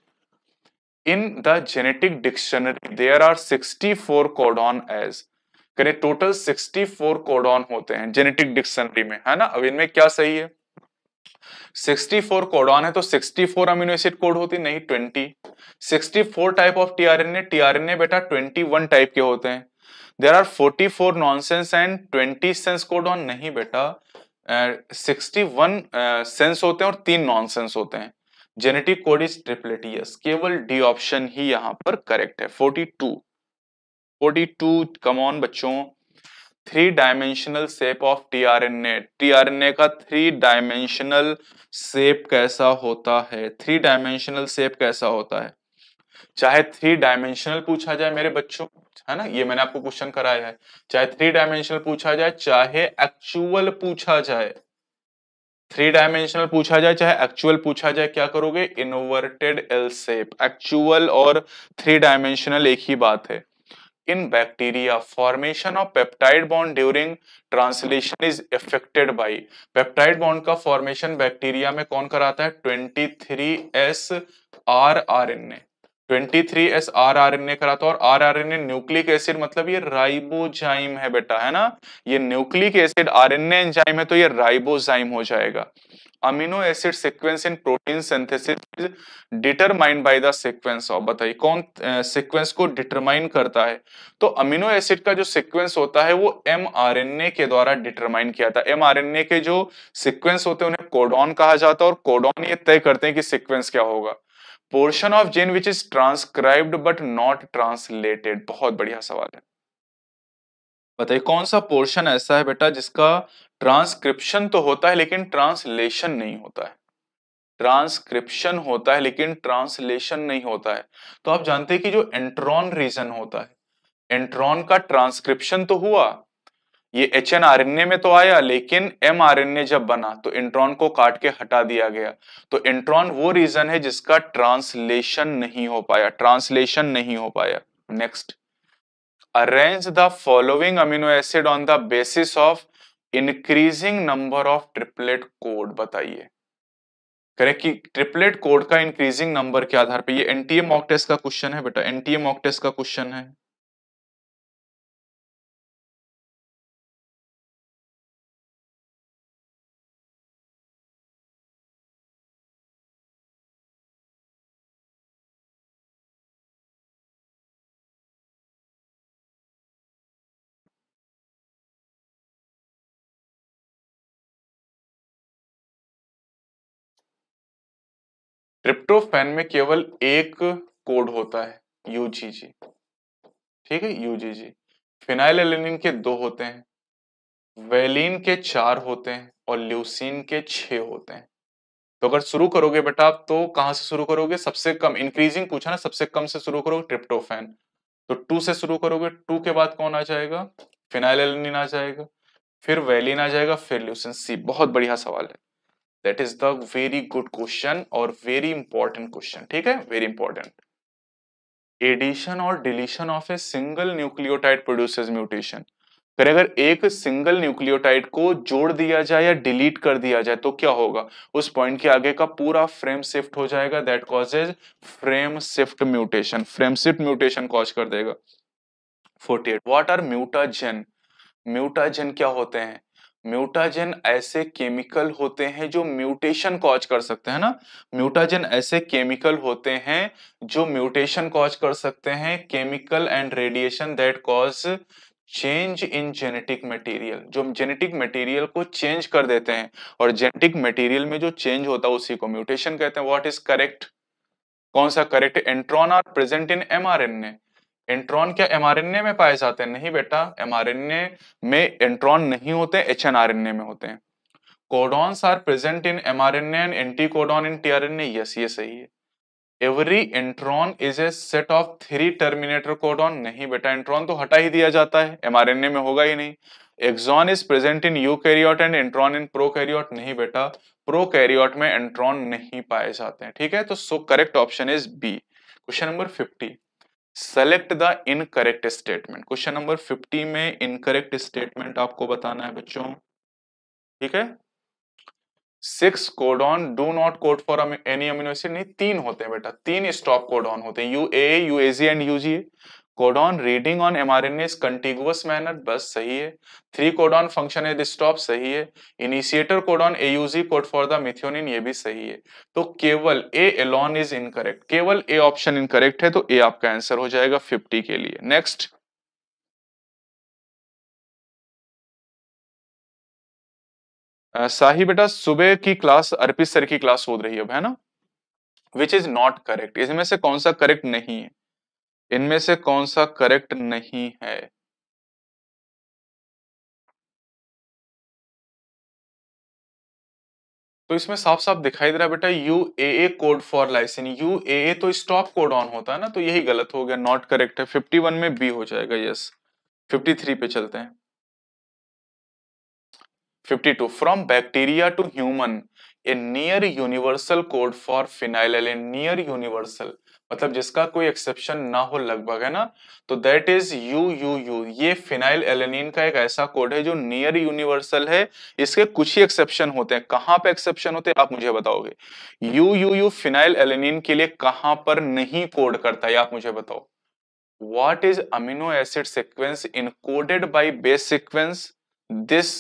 B: in the genetic dictionary there are 64 four codon as करें टोटल 64 फोर कोडॉन होते हैं जेनेटिक डिक्शनरी में है ना अब इनमें क्या सही है 64 फोर कोडॉन है तो 64 फोर अमीनो एसिड कोड होती नहीं 20 64 four type of tRNA tRNA बेटा 21 टाइप के होते हैं there are 44 nonsense and 20 sense codon नहीं बेटा सिक्सटी वन सेंस होते हैं और तीन नॉनसेंस होते हैं genetic code is triplet yes केवल डी ऑप्शन ही यहां पर करेक्ट है forty two forty two come on बच्चों three dimensional shape of tRNA tRNA का थ्री डायमेंशनल सेप कैसा होता है थ्री डायमेंशनल सेप कैसा होता है चाहे थ्री डायमेंशनल पूछा जाए मेरे बच्चों है ना ये मैंने आपको क्वेश्चन कराया है चाहे थ्री डायमेंशनल पूछा जाए चाहे एक्चुअल पूछा जाए थ्री डायमेंशनल पूछा जाए चाहे एक्चुअल पूछा जाए क्या करोगे इनवर्टेड एल सेप एक्चुअल और थ्री डायमेंशनल एक ही बात है in bacteria formation of peptide bond during translation is effected by peptide bond का फॉर्मेशन बैक्टीरिया में कौन कराता है twenty three S R R N A 23S rRNA करा था और rRNA न्यूक्लिक एसिड मतलब ये राइबोजाइम है बेटा है ना ये न्यूक्लिक एसिड आरएनए एंजाइम है तो ये राइबोजाइम हो जाएगा amino acid sequence in protein synthesis is determined by the sequence of बताइए कौन सीक्वेंस को डिटरमाइन करता है तो अमीनो एसिड का जो सीक्वेंस होता है वो एमआरएनए के द्वारा डिटरमाइन किया था एमआरएनए के जो सीक्वेंस होते हैं उन्हें कोडॉन कहा जाता है और कोडॉन ये तय करते हैं कि सीक्वेंस क्या होगा portion of gene which is transcribed but not translated बहुत बढ़िया सवाल है बताइए कौन सा पोर्शन ऐसा है बेटा जिसका ट्रांसक्रिप्शन तो होता है लेकिन ट्रांसलेशन नहीं होता है ट्रांसक्रिप्शन होता है लेकिन ट्रांसलेशन नहीं होता है तो आप जानते हैं कि जो एंट्रॉन रीजन होता है एंट्रॉन का ट्रांसक्रिप्शन तो हुआ ये H N R N A में तो आया लेकिन एम आर एन ए जब बना तो इंट्रॉन को काट के हटा दिया गया तो इंट्रॉन वो रीजन है जिसका ट्रांसलेशन नहीं हो पाया ट्रांसलेशन नहीं हो पाया next arrange the following amino acid on the basis of increasing number of triplet code बताइए करेक्ट कि ट्रिपलेट कोड का इंक्रीजिंग नंबर के आधार पे ये एनटीएम ऑक्टेस का क्वेश्चन है
C: बेटा
A: मॉक ऑक्टेस का क्वेश्चन है ट्रिप्टोफैन में केवल एक कोड होता है
B: यूजीजी ठीक है यूजीजी फिनाइल एलिनिन के दो होते हैं वेलिन के चार होते हैं और ल्यूसिन के छह होते हैं तो अगर शुरू करोगे बेटा आप तो कहाँ से शुरू करोगे सबसे कम इंक्रीजिंग पूछा ना सबसे कम से शुरू करोगे ट्रिप्टोफैन तो टू से शुरू करोगे टू के बाद कौन आ जाएगा फिनाइल एलिनिन आ जाएगा फिर वेलिन आ जाएगा फिर ल्यूसिन सी बहुत बढ़िया सवाल है that is the very good question और वेरी इंपॉर्टेंट क्वेश्चन ठीक है वेरी इंपॉर्टेंट एडिशन और deletion of a single nucleotide produces mutation फिर अगर एक सिंगल न्यूक्लियोटाइड को जोड़ दिया जाए या डिलीट कर दिया जाए तो क्या होगा उस पॉइंट के आगे का पूरा फ्रेम शिफ्ट हो जाएगा that causes frame shift mutation frame shift mutation cause कर देगा 48 वॉट आर म्यूटाजेन म्यूटाजेन क्या होते हैं म्यूटाजन ऐसे केमिकल होते हैं जो म्यूटेशन कॉज कर सकते हैं ना म्यूटाजन ऐसे केमिकल होते हैं जो म्यूटेशन कॉज कर सकते हैं chemical and radiation that cause change in genetic material जो जेनेटिक मटेरियल को चेंज कर देते हैं और जेनेटिक मटेरियल में जो चेंज होता है उसी को म्यूटेशन कहते हैं व्हाट इज करेक्ट कौन सा correct intron are present in mRNA intron क्या एमआरएनए में पाए जाते हैं नहीं बेटा एमआरएनए में इंट्रॉन नहीं होते एच में होते हैं codons are present in mRNA and anticodon in tRNA yes ये सही है every intron is a set of three terminator codon नहीं बेटा इंट्रॉन तो हटा ही दिया जाता है एमआरएनए में होगा ही नहीं exon is present in eukaryote and intron in prokaryote नहीं बेटा प्रोकैरियोट में इंट्रॉन नहीं पाए जाते हैं ठीक है तो so correct option is B question number fifty select the incorrect statement question number fifty में इनकरेक्ट स्टेटमेंट आपको बताना है बच्चों ठीक है six codon do not code for any amino acid नहीं तीन होते हैं बेटा तीन स्टॉप कोडॉन होते हैं U A U A G and U G codon reading on mRNA is contiguous manner बस सही है three codon function at stop सही है initiator codon AUG code for the methionine ये भी सही है तो केवल ए एलॉन इज इनकरेक्ट केवल ए ऑप्शन इनकरेक्ट है तो ए आपका आंसर
A: हो जाएगा फिफ्टी के लिए नेक्स्ट साही बेटा सुबह की क्लास अर्पित सर की
B: क्लास हो रही है है ना विच इज नॉट करेक्ट इसमें से कौन सा करेक्ट नहीं है
A: इनमें से कौन सा करेक्ट नहीं है तो इसमें साफ साफ दिखाई
B: दे रहा है बेटा U A A code for lysine U A A तो स्टॉप कोड ऑन होता है ना तो यही गलत हो गया नॉट करेक्ट है 51 में बी हो जाएगा यस 53 पे चलते हैं 52 from bacteria to human a near universal code for phenylalanine near universal मतलब जिसका कोई एक्सेप्शन ना हो लगभग है ना तो that is U U U ये फिनाइल एलेनिन का एक ऐसा कोड है जो नियर यूनिवर्सल है इसके कुछ ही एक्सेप्शन होते हैं कहां पे एक्सेप्शन होते हैं आप मुझे बताओगे U U U phenylalanine के लिए कहां पर नहीं कोड करता है आप मुझे बताओ what is amino acid sequence encoded by base sequence this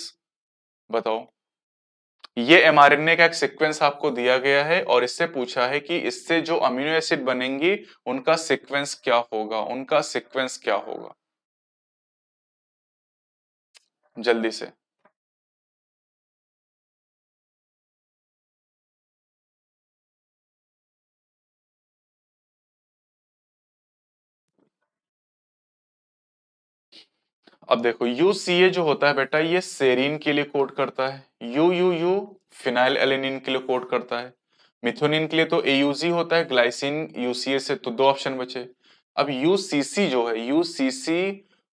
B: बताओ ये ए का एक सीक्वेंस आपको दिया गया है और इससे पूछा है कि इससे जो अमीनो एसिड बनेंगी उनका सीक्वेंस क्या
A: होगा उनका सीक्वेंस क्या होगा जल्दी से अब देखो यू सी ए जो होता है
B: बेटा ये सेरीन के लिए कोड करता है U U U phenylalanine के लिए कोड करता है मिथोनिन के लिए तो ए होता है ग्लाइसिन यूसीए से तो दो ऑप्शन बचे अब यूसीसी जो है यूसीसी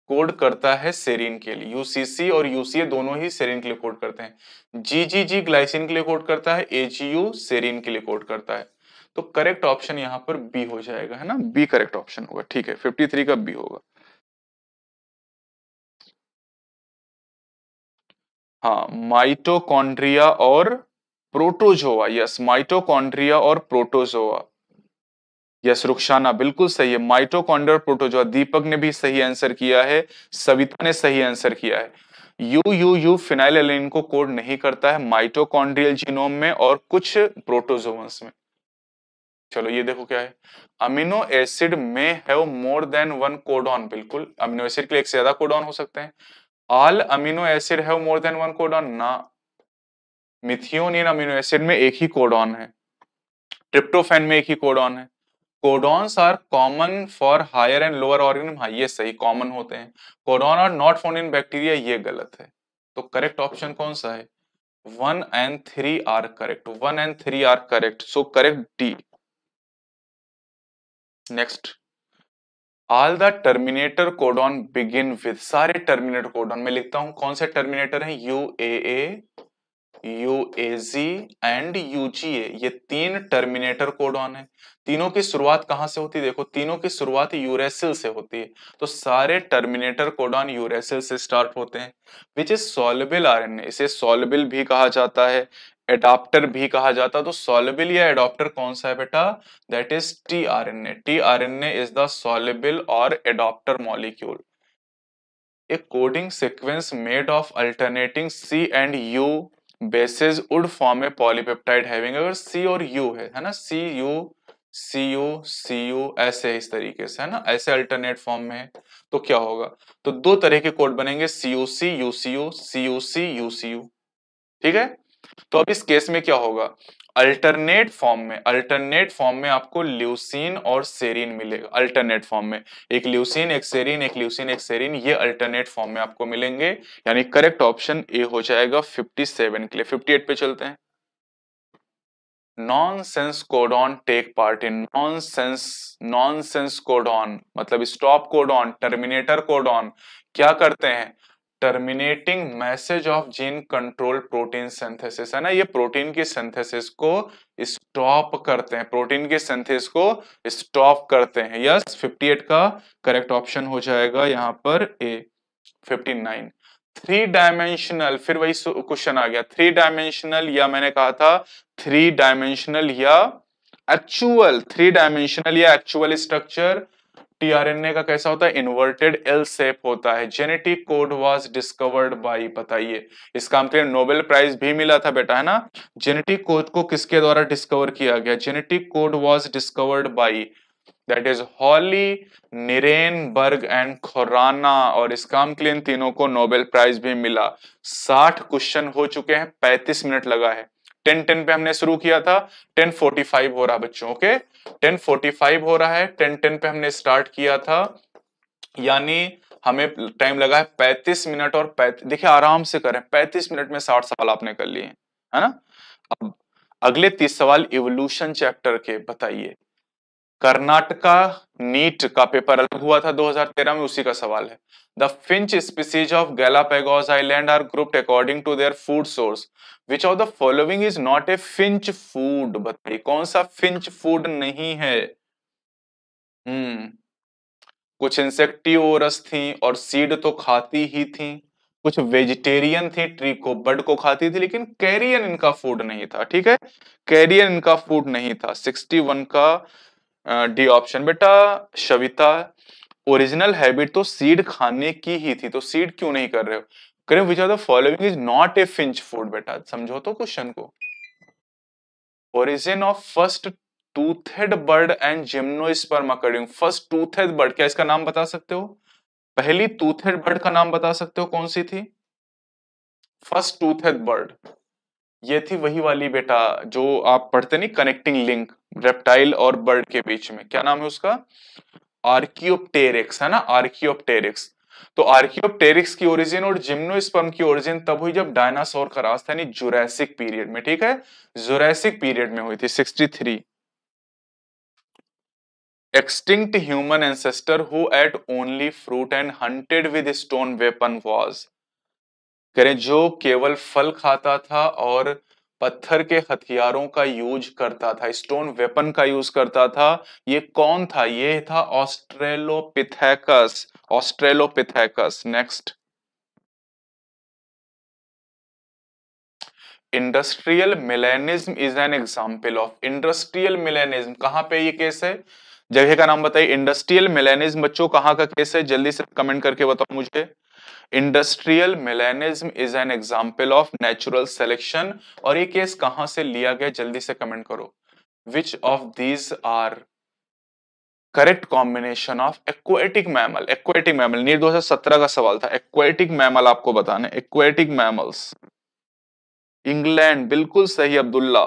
B: कोड करता है सेरीन के लिए यूसीसी और यूसीए दोनों ही सेरीन के लिए कोड करते हैं जी जी जी ग्लाइसिन के लिए कोड करता है यू सेरीन के लिए कोड करता है तो करेक्ट ऑप्शन यहाँ पर बी हो जाएगा है ना बी करेक्ट ऑप्शन होगा
C: ठीक है थ्री का बी होगा
B: हाँ माइटोकॉन्ड्रिया और प्रोटोजोआ यस माइटोकॉन्ड्रिया और प्रोटोजोआ यस रुक्षाना बिल्कुल सही है माइटोकॉन्ड्रिया प्रोटोजोआ दीपक ने भी सही आंसर किया है सविता ने सही आंसर किया है U U U phenylalanine को कोड नहीं करता है माइटोकॉन्ड्रियल जीनोम में और कुछ प्रोटोजोवंस में चलो ये देखो क्या है अमीनो एसिड में have more than one codon बिल्कुल अमीनो एसिड के लिए एक से ज्यादा कोडॉन हो सकते हैं all amino acid have more than one codon ना मिथियोनिन अमीनो एसिड में एक ही कोडॉन है ट्रिप्टोफेन में एक ही कोडॉन है codons are common for higher and lower organism हाँ ये सही कॉमन होते हैं codon are not found in bacteria ये गलत है तो करेक्ट ऑप्शन कौन सा है one and three are correct one and three are correct so correct D next all the terminator codon begin with सारे टर्मिनेटर कोडॉन में लिखता हूं कौन से टर्मिनेटर हैं U A A U A G and U G A ये तीन terminator codon है तीनों की शुरुआत कहां से होती है देखो तीनों की शुरुआत यूरेसिल से होती है तो सारे टर्मिनेटर कोडॉन यूरेसिल से स्टार्ट होते हैं विच इज सॉलेबल आरएनए इसे सॉलेबल भी कहा जाता है एडाप्टर भी कहा जाता तो सोलेबिल या एडोप्टर कौन सा है बेटा that is T R N A T R N A is the soluble और adapter molecule a coding sequence made of alternating C and U bases would form a polypeptide having अगर C और U है है ना C U C U C U ऐसे इस तरीके से है ना ऐसे अल्टरनेट फॉर्म में है तो क्या होगा तो दो तरह के कोड बनेंगे C U C U C U C U C U C U ठीक है तो अब इस केस में क्या होगा अल्टरनेट फॉर्म में अल्टरनेट फॉर्म में आपको ल्यूसीन और सेरीन मिलेगा अल्टरनेट फॉर्म में एक ल्यूसीन एक सेरीन एक ल्यूसीन एक सेरीन ये अल्टरनेट फॉर्म में आपको मिलेंगे यानी करेक्ट ऑप्शन ए हो जाएगा 57 के लिए 58 पे चलते हैं nonsense codon take part in nonsense nonsense codon मतलब स्टॉप कोडॉन टर्मिनेटर कोडॉन क्या करते हैं terminating message of gene control protein synthesis है ना ये प्रोटीन की सिंथेसिस को स्टॉप करते हैं प्रोटीन की सिंथेसिस को स्टॉप करते हैं यस 58 का करेक्ट ऑप्शन हो जाएगा यहाँ पर ए 59 थ्री डायमेंशनल फिर वही क्वेश्चन आ गया थ्री डायमेंशनल या मैंने कहा था थ्री डायमेंशनल या एक्चुअल थ्री डायमेंशनल या एक्चुअल स्ट्रक्चर टीआरएनए का कैसा होता है इन्वर्टेड एल सेप होता है genetic code was discovered by बताइए इस काम के लिए नोबेल प्राइज भी मिला था बेटा है ना जेनेटिक कोड को किसके द्वारा डिस्कवर किया गया genetic code was discovered by that is Holley Nirenberg and Khorana और इस काम के लिए इन तीनों को नोबेल प्राइज भी मिला साठ क्वेश्चन हो चुके हैं पैंतीस मिनट लगा है टेन टेन पे हमने शुरू किया था टेन फोर्टी फाइव हो रहा बच्चों के okay? टेन फोर्टी फाइव हो रहा है टेन टेन पे हमने स्टार्ट किया था यानी हमें टाइम लगा है पैंतीस मिनट और देखिए आराम से करें पैंतीस मिनट में साठ सवाल आपने कर लिए है ना अब अगले तीस सवाल इवोल्यूशन चैप्टर के बताइए कर्नाटका नीट का पेपर अलग हुआ था 2013 में उसी का सवाल है the finch species of Galapagos island are grouped according to their food source which of the following is not a finch food बताइए कौन सा फिंच फूड नहीं है हम्म कुछ इंसेक्टिवरस थी और सीड तो खाती ही थी कुछ वेजिटेरियन थी ट्री को बर्ड को खाती थी लेकिन कैरियन इनका फूड नहीं था ठीक है कैरियन इनका फूड नहीं था 61 का डी ऑप्शन बेटा शविता ओरिजिनल हैबिट तो सीड खाने की ही थी तो सीड क्यों नहीं कर रहे हो करें which are the following is not a finch food बेटा समझो तो क्वेश्चन को origin of first toothed bird and gymnosperm according first toothed bird क्या इसका नाम बता सकते हो पहली टूथेड बर्ड का नाम बता सकते हो कौन सी थी फर्स्ट टूथेड बर्ड ये थी वही वाली बेटा जो आप पढ़ते नहीं कनेक्टिंग लिंक रेप्टाइल और बर्ड के बीच में क्या नाम है उसका आर्कियोप्टेरिक्स है ना आर्कियोप्टेरिक्स तो आर्कियोप्टेरिक्स की ओरिजिन और जिम्नोस्पर्म की ओरिजिन तब हुई जब डायनासोर का रास्ता यानी जुरैसिक पीरियड में ठीक है जुरैसिक पीरियड में हुई थी three extinct human ancestor who ate only fruit and hunted with stone weapon was करें जो केवल फल खाता था और पत्थर के हथियारों का यूज करता था स्टोन वेपन का यूज करता था ये कौन था ये था Australopithecus Australopithecus next industrial melanism is an example of industrial melanism कहां पे ये केस है जगह का नाम बताइए इंडस्ट्रियल मिलेनिज्म बच्चों कहां का केस है जल्दी से कमेंट करके बताओ मुझे industrial melanism is an example of natural selection और ये केस कहां से लिया गया जल्दी से कमेंट करो which of these are correct combination of aquatic mammal aquatic mammal NEET 2017 का सवाल था एक्वेटिक मैमल आपको बताने एक्वेटिक मैमल्स इंग्लैंड बिल्कुल सही अब्दुल्ला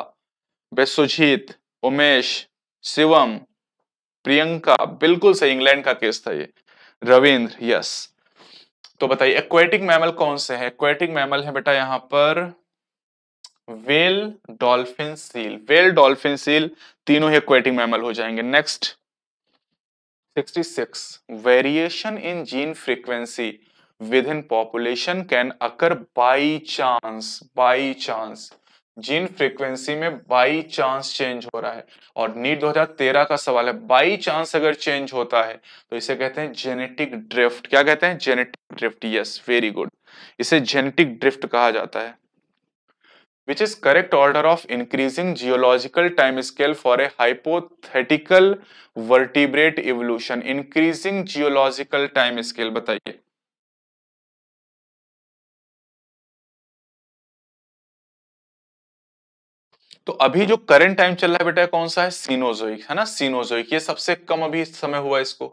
B: बेसुजीत उमेश शिवम प्रियंका बिल्कुल सही इंग्लैंड का केस था ये रविंद्र यस तो बताइए एक्वेटिक मैमल कौन से है एक्वेटिक मैमल है बेटा यहां पर whale dolphin seal whale dolphin seal तीनों ही एक्वेटिक मैमल हो जाएंगे next 66 variation in gene frequency within population can occur by chance by chance gene frequency में बाई चांस चेंज हो रहा है और नीट 2013 का सवाल है बाई चांस अगर चेंज होता है तो इसे कहते हैं जेनेटिक ड्रिफ्ट क्या कहते हैं genetic drift yes very good इसे जेनेटिक ड्रिफ्ट कहा जाता है which is correct order of increasing geological time scale for a hypothetical vertebrate evolution increasing
A: geological time scale बताइए तो अभी जो करंट
B: टाइम चल रहा है बेटा कौन सा है सीनोजोइक है ना सीनोजोइक ये सबसे कम अभी समय हुआ इसको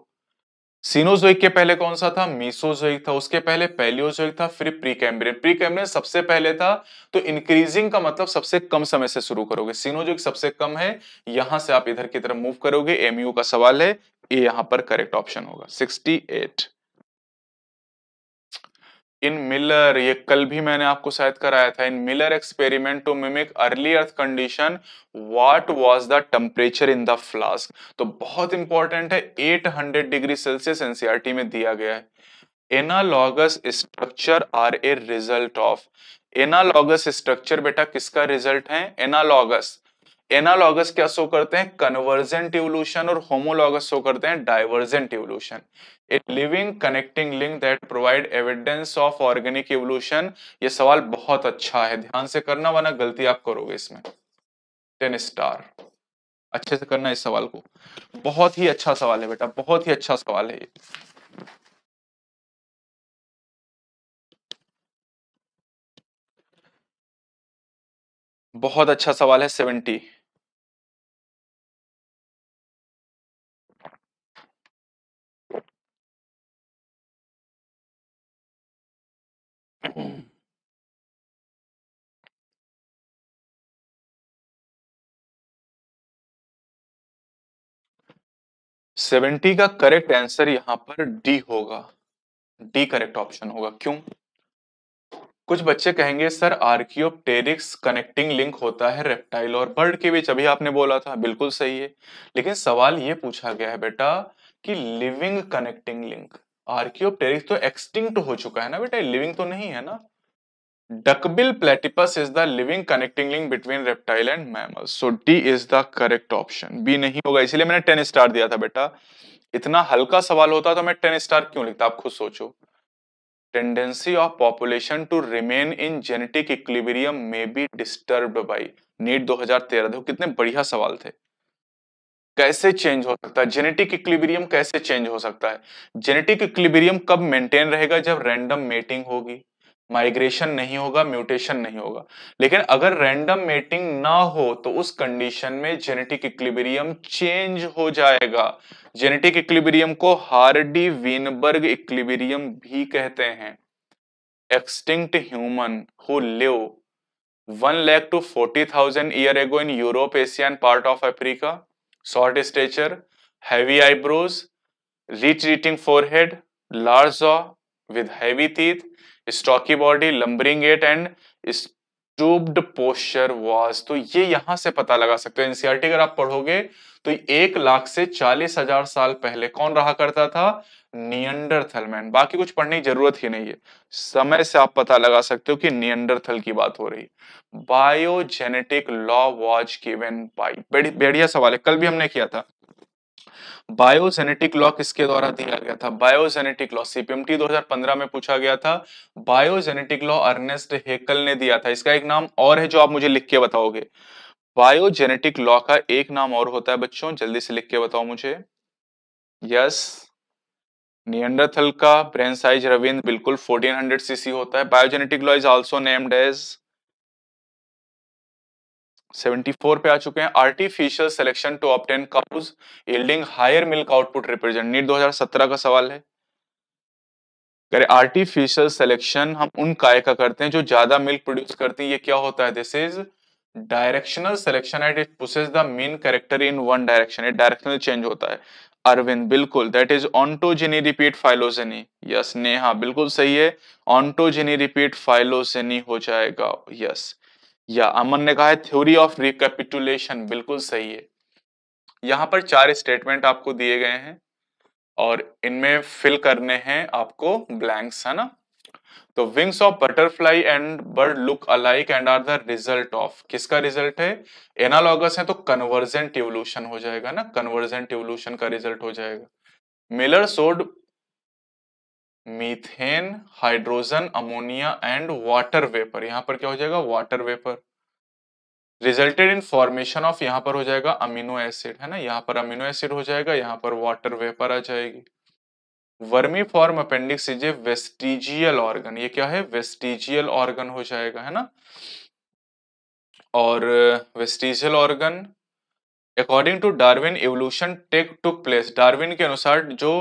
B: सीनोजोइक के पहले कौन सा था मीसोजोइक था उसके पहले पैलियोजोइक था फिर प्री कैम्ब्रियन प्री कैम्ब्रियन सबसे पहले था तो इंक्रीजिंग का मतलब सबसे कम समय से शुरू करोगे सीनोजोइक सबसे कम है यहां से आप इधर की तरफ मूव करोगे एमयू का सवाल है ये यहां पर करेक्ट ऑप्शन होगा 68 इन मिलर ये कल भी मैंने आपको शायद कराया था in Miller experiment to mimic early earth condition what was the temperature in the flask तो बहुत इंपॉर्टेंट है 800 डिग्री सेल्सियस एनसीईआरटी में दिया गया है analogous structure are a result of analogous structure बेटा किसका रिजल्ट है एनालॉगस एनालॉगस क्या शो करते हैं कन्वर्जेंट इवोल्यूशन और होमोलॉगस शो करते हैं divergent evolution a living connecting link that provide evidence of organic evolution ये सवाल बहुत अच्छा है ध्यान से करना वरना गलती आप करोगे इसमें टेन स्टार अच्छे से करना इस सवाल को बहुत ही अच्छा सवाल है बेटा बहुत ही अच्छा सवाल
A: है ये बहुत अच्छा सवाल है सेवेंटी सेवेंटी का करेक्ट आंसर
B: यहां पर डी होगा डी करेक्ट ऑप्शन होगा क्यों कुछ बच्चे कहेंगे सर आर्कियोप्टेरिक्स कनेक्टिंग लिंक होता है रेप्टाइल और बर्ड के बीच अभी आपने बोला था बिल्कुल सही है लेकिन सवाल ये पूछा गया है बेटा कि लिविंग कनेक्टिंग लिंक आर्कियोप्टेरिक्स तो एक्सटिंक्ट हो चुका है ना बेटा लिविंग तो नहीं है ना duckbill platypus is the living connecting link between reptile and mammals. So D is the correct option B नहीं होगा इसलिए मैंने टेन स्टार दिया था बेटा इतना हल्का सवाल होता तो मैं टेन स्टार क्यों लिखता आप खुद सोचो tendency of population to remain in genetic equilibrium में बी डिस्टर्ब बाई नीट 2013 देखो कितने बढ़िया सवाल थे कैसे चेंज हो सकता है जेनेटिक इक्विलिब्रियम कैसे चेंज हो सकता है जेनेटिक इक्विलिब्रियम कब मेंटेन रहेगा जब रैंडम मेटिंग होगी माइग्रेशन नहीं होगा म्यूटेशन नहीं होगा लेकिन अगर रैंडम मेटिंग ना हो तो उस कंडीशन में जेनेटिक इक्लिबेरियम चेंज हो जाएगा जेनेटिक इक्लिबेरियम को हार्डी वीनबर्ग इक्लिबेरियम भी कहते हैं extinct human who live one lakh to forty thousand year ago in Europe Asian part of Africa short stature heavy eyebrows ridge retreating forehead large jaw with heavy teeth stocky body lumbering gait and stooped posture was तो ये यहां से पता लगा सकते हो NCERT e अगर आप पढ़ोगे तो एक लाख से चालीस हजार साल पहले कौन रहा करता था नियंडरथल मैन बाकी कुछ पढ़ने की जरूरत ही नहीं है समय से आप पता लगा सकते हो कि नियंडरथल की बात हो रही है biogenetic law was given by बढ़िया सवाल है कल भी हमने किया था बायोजेनेटिक लॉ किसके द्वारा दिया गया था बायोजेनेटिक लॉ सीपीएमटी 2015 में पूछा गया था बायोजेनेटिक लॉ अर्नेस्ट हेकल ने दिया था इसका एक नाम और है जो आप मुझे लिख के बताओगे बायोजेनेटिक लॉ का एक नाम और होता है बच्चों जल्दी से लिख के बताओ मुझे यस नियंडरथल का ब्रेन साइज रविंद्र बिल्कुल 1400 सीसी होता है biogenetic law is also named as 74 पे आ चुके हैं artificial selection to obtain cows yielding higher milk output represent NEET 2017 का सवाल है करें आर्टिफिशियल सिलेक्शन हम उन काय का करते हैं जो ज्यादा मिल्क प्रोड्यूस करती है ये क्या होता है this is directional selection at it pushes the main character in one direction ये डायरेक्शनल चेंज होता है अरविंद बिल्कुल that is ontogeny repeat phylogeny yes Neha बिल्कुल सही है ऑन्टोजेनी रिपीट फाइलोजेनी हो जाएगा यस yes. या अमन ने कहा है थ्योरी ऑफ रिकेपिटुलेशन बिल्कुल सही है यहां पर चार स्टेटमेंट आपको दिए गए हैं और इनमें फिल करने हैं आपको ब्लैंक्स है ना तो wings of butterfly and bird look alike and are the result of किसका रिजल्ट है एनालॉगस है तो कन्वर्जेंट इवोल्यूशन हो जाएगा ना कन्वर्जेंट इवोल्यूशन का रिजल्ट हो जाएगा Miller showed methane hydrogen ammonia and water vapour यहां पर क्या हो जाएगा water vapour resulted in formation of यहां पर हो जाएगा अमीनो एसिड है ना यहां पर अमीनो एसिड हो जाएगा यहां पर वाटर वेपर आ जाएगी vermiform appendix is a vestigial organ ये क्या है वेस्टिजियल ऑर्गन हो जाएगा है ना और vestigial organ according to Darwin evolution take to place Darwin के अनुसार जो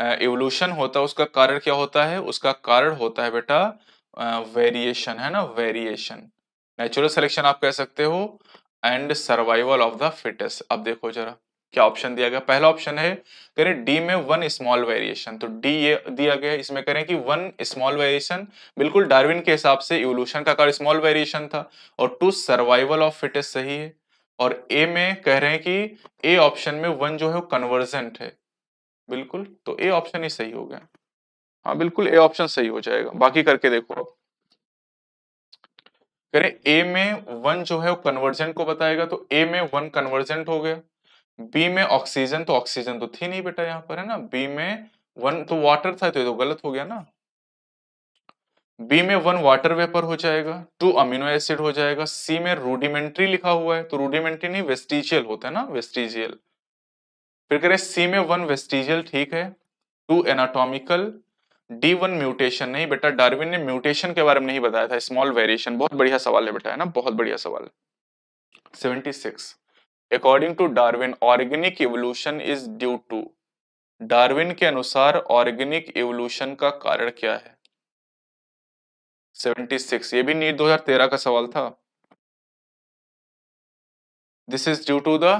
B: एवोल्यूशन होता है उसका कारण क्या होता है उसका कारण होता है बेटा वेरिएशन है ना वेरिएशन नेचुरल सिलेक्शन आप कह सकते हो and survival of the fittest अब देखो जरा क्या ऑप्शन दिया गया पहला ऑप्शन है करें डी में वन स्मॉल वेरिएशन तो डी ये दिया गया इसमें कह रहे हैं कि वन स्मॉल वेरिएशन बिल्कुल डार्विन के हिसाब से इवोल्यूशन का कारण स्मॉल वेरिएशन था और टू सर्वाइवल ऑफ फिटेस सही है और ए में कह रहे हैं कि ए ऑप्शन में वन जो है वो कन्वर्जेंट है बिल्कुल तो ए ऑप्शन ही सही हो गया हाँ बिल्कुल ए ऑप्शन सही हो जाएगा बाकी करके देखो आप करें ए में वन जो है वो कन्वर्जेंट को बताएगा तो ए में वन कन्वर्जेंट हो गया बी में ऑक्सीजन तो ऑक्सीजन तो थी नहीं बेटा यहाँ पर है ना बी में वन तो वाटर था तो ये तो गलत हो गया ना बी में वन वाटर वेपर हो जाएगा टू अमीनो एसिड हो जाएगा सी में रूडिमेंट्री लिखा हुआ है तो रूडिमेंट्री नहीं वेस्टिजियल होता है ना वेस्टिजियल फिर कह करें सी में वन वेस्टिजियल ठीक है two anatomical D one mutation नहीं बेटा डार्विन ने म्यूटेशन के बारे में नहीं बताया था स्मॉल वेरिएशन बहुत बढ़िया सवाल है बेटा है ना बहुत बढ़िया सवाल है seventy six according to Darwin organic evolution is due to Darwin के अनुसार ऑर्गेनिक इवोल्यूशन का कारण क्या है 76 ये भी नीट 2013 का सवाल था this is due to the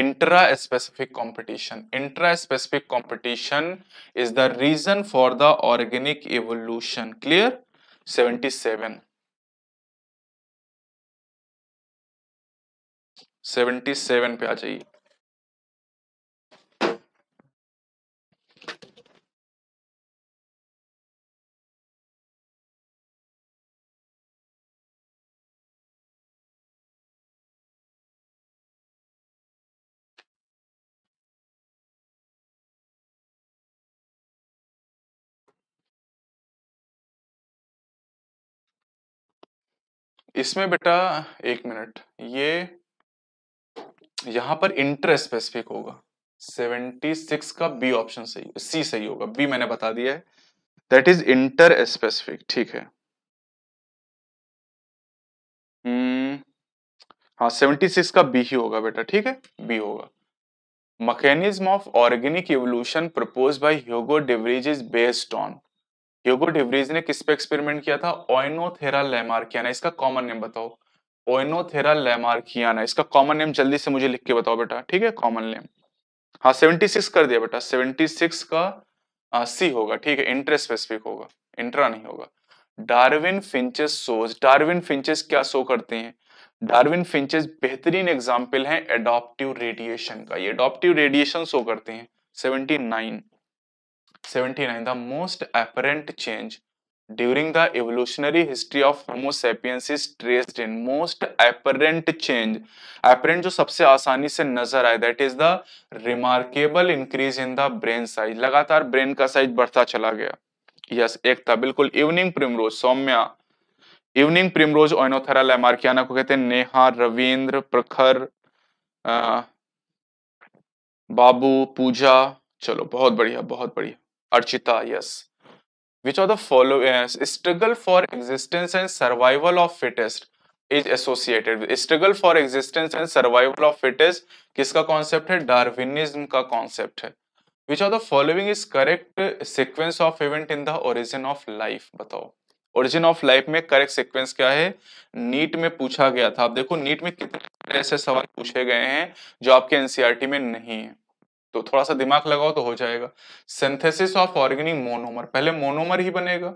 B: intra specific competition intra specific competition is the reason for the organic evolution clear seven
A: 77 seven पे आ जाइए इसमें बेटा एक मिनट ये
B: यहां पर इंटर स्पेसिफिक होगा 76 का बी ऑप्शन सही सी सही होगा बी मैंने बता दिया है दैट इज इंटर स्पेसिफिक ठीक है
C: हम्म, हाँ सेवेंटी सिक्स का
B: बी ही होगा बेटा ठीक है बी होगा mechanism of organic evolution propose by Hugo de Vries is based on Hugo de Vries ने किस पे एक्सपेरिमेंट किया था ओइनोथेरा लेमार्कियाना इसका कॉमन नेम बताओ ओइनोथेरा लेमार्कियाना इसका कॉमन नेम जल्दी से मुझे लिख के बताओ बेटा ठीक है कॉमन नेम हाँ 76 कर दिया बेटा 76 का सी होगा ठीक है इंटर स्पेसिफिक होगा इंट्रा नहीं होगा Darwin finches shows Darwin finches क्या सो करते हैं डार्विन फिंचेस बेहतरीन एग्जाम्पल है एडॉप्टिव रेडिएशन का ये एडॉप्टिव रेडिएशन सो करते हैं 79 79 the most apparent change during the evolutionary history of homo sapiens is traced in most apparent change apparent जो सबसे आसानी से नजर आए that is the remarkable increase in the brain size लगातार brain का size बढ़ता चला गया yes एक था बिल्कुल evening primrose Saumya evening primrose Oenothera lamarckiana को कहते हैं नेहा रविंद्र प्रखर आ, बाबू पूजा चलो बहुत बढ़िया बहुत बढ़िया Archita yes which are the follow struggle for existence and survival of fittest is associated struggle for existence and survival of fittest किसका कॉन्सेप्ट है डार्विनिज्म का कॉन्सेप्ट है which are the following is correct sequence of event in the origin of life बताओ origin of life में correct sequence क्या है NEET में पूछा गया था आप देखो नीट में कितने ऐसे सवाल पूछे गए हैं जो आपके एनसीआरटी e में नहीं है तो थोड़ा सा दिमाग लगाओ तो हो जाएगा सिंथेसिस ऑफ ऑर्गेनिक मोनोमर पहले मोनोमर ही बनेगा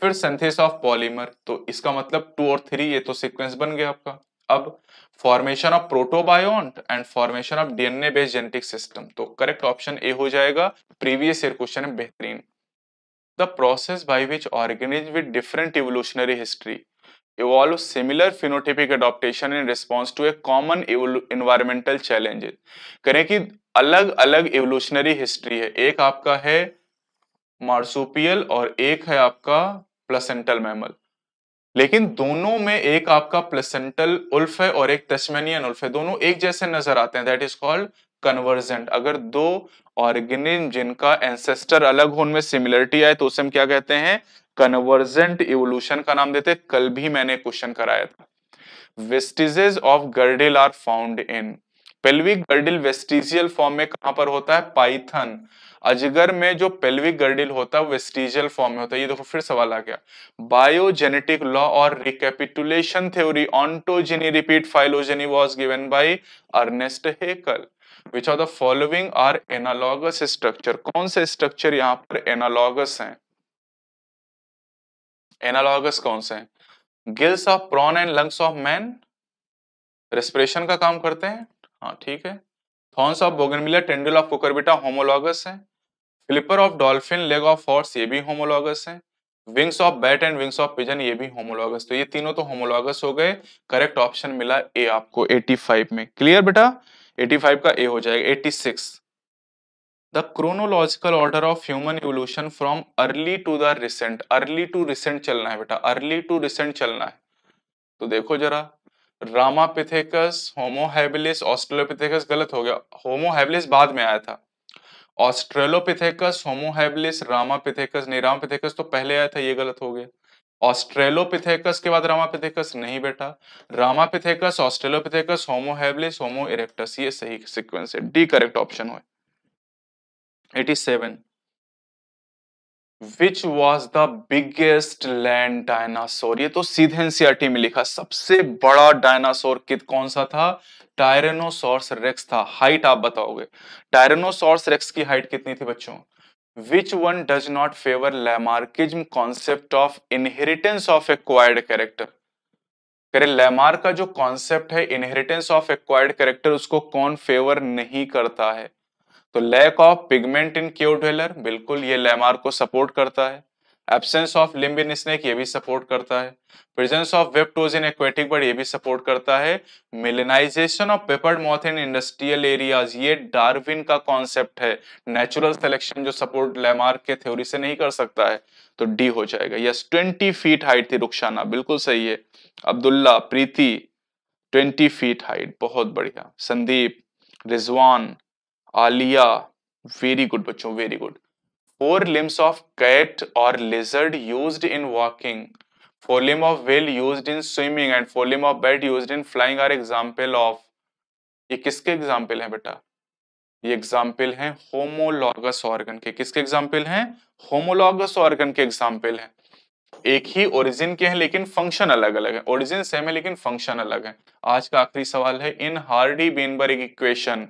B: फिर सिंथेसिस ऑफ पॉलीमर तो इसका मतलब टू और थ्री ये तो सीक्वेंस बन गया आपका अब formation of protobiont and formation of DNA based genetic system तो करेक्ट ऑप्शन ए हो जाएगा प्रीवियस ईयर क्वेश्चन बेहतरीन the process by which organism with different evolutionary history evolve similar phenotypic adaptation in response to a common environmental challenges करें कि अलग अलग evolutionary history है एक आपका है मार्सोपियल और एक है आपका प्लेसेंटल मैमल लेकिन दोनों में एक आपका प्लेसेंटल उल्फ है और एक तस्मेनियन उल्फ है दोनों एक जैसे नजर आते हैं दैट इज कॉल्ड कन्वर्जेंट अगर दो ऑर्गेनिज्म जिनका एंसेस्टर अलग हो उनमें सिमिलरिटी आए तो उसे हम क्या कहते हैं कन्वर्जेंट इवोल्यूशन का नाम देते कल भी मैंने क्वेश्चन कराया था vestiges of girdle are found in pelvic girdle vestigial form में कहां पर होता है पाइथन अजगर में जो पेल्विक गर्डिल होता है वेस्टिजियल फॉर्म में होता है ये देखो फिर सवाल आ गया बायोजेनेटिक लॉ और recapitulation theory ontogeny repeat phylogeny was given by Ernst Haeckel which are the following are analogous structure कौन से स्ट्रक्चर यहाँ पर एनालॉगस हैं एनालॉगस कौन से हैं gills of prawn and lungs of man respiration का काम करते हैं हाँ ठीक है thorns of bougainvillea tendril of cucurbita homologous है flipper of dolphin leg of horse ये भी होमोलॉगस है wings of bat and wings of pigeon ये भी होमोलॉगस तो ये तीनों तो होमोलॉगस हो गए करेक्ट ऑप्शन मिला ए आपको 85 में क्लियर बेटा 85 का ए हो जाएगा 86 the chronological order of human evolution from early to the recent early to recent चलना है बेटा early to recent चलना है तो देखो जरा रामापिथेकस होमोहेबिलिस ऑस्ट्रेलोपिथेकस गलत हो गया होमोहेबिलिस बाद में आया था ऑस्ट्रेलोपिथेकस होमोहेबिलिस रामापिथेकस नहीं रामापिथेकस तो पहले आया था ये गलत हो गया ऑस्ट्रेलोपिथेकस के बाद रामापिथेकस नहीं बेटा Ramapithecus Australopithecus Homo habilis Homo erectus ये सही सिक्वेंस है डी करेक्ट ऑप्शन हुए 87 which was the biggest land dinosaur ये तो सीधे एनसीआरटी e में लिखा सबसे बड़ा डायनासोर कित कौन सा था टायरेनोसॉर्स रेक्स था हाइट आप बताओगे टायरेनोसॉर्स रेक्स की हाइट कितनी थी बच्चों which one does not favor Lamarckism concept of inheritance of acquired character करे लेमार का जो कॉन्सेप्ट है इनहेरिटेंस ऑफ एक्वायर्ड कैरेक्टर उसको कौन फेवर नहीं करता है तो lack of pigment in cave dweller बिल्कुल ये लेमार को सपोर्ट करता है एबसेंस ऑफ लिम्बिन स्नेक ये भी सपोर्ट करता है presence of webbed toes in aquatic bird ये भी सपोर्ट करता है melanisation of peppered moth in industrial areas ये डार्विन का कॉन्सेप्ट है नेचुरल सेलेक्शन जो सपोर्ट लेमार के थ्योरी से नहीं कर सकता है तो डी हो जाएगा यस ट्वेंटी फीट हाइट थी रुखशाना बिल्कुल सही है Abdullah Preeti twenty feet height बहुत बढ़िया संदीप रिजवान आलिया वेरी गुड बच्चों very good forelimbs of cat और lizard use in walking forelimb of whale use in swimming and forelimb of bat use in flying are example of ये किसके example है बेटा ये example है homologous organ के किसके example हैं होमोलॉगस ऑर्गन के एग्जाम्पल हैं एक ही ओरिजिन के हैं लेकिन फंक्शन अलग अलग है ओरिजिन सेम है लेकिन फंक्शन अलग है आज का आखिरी सवाल है in Hardy Weinberg equation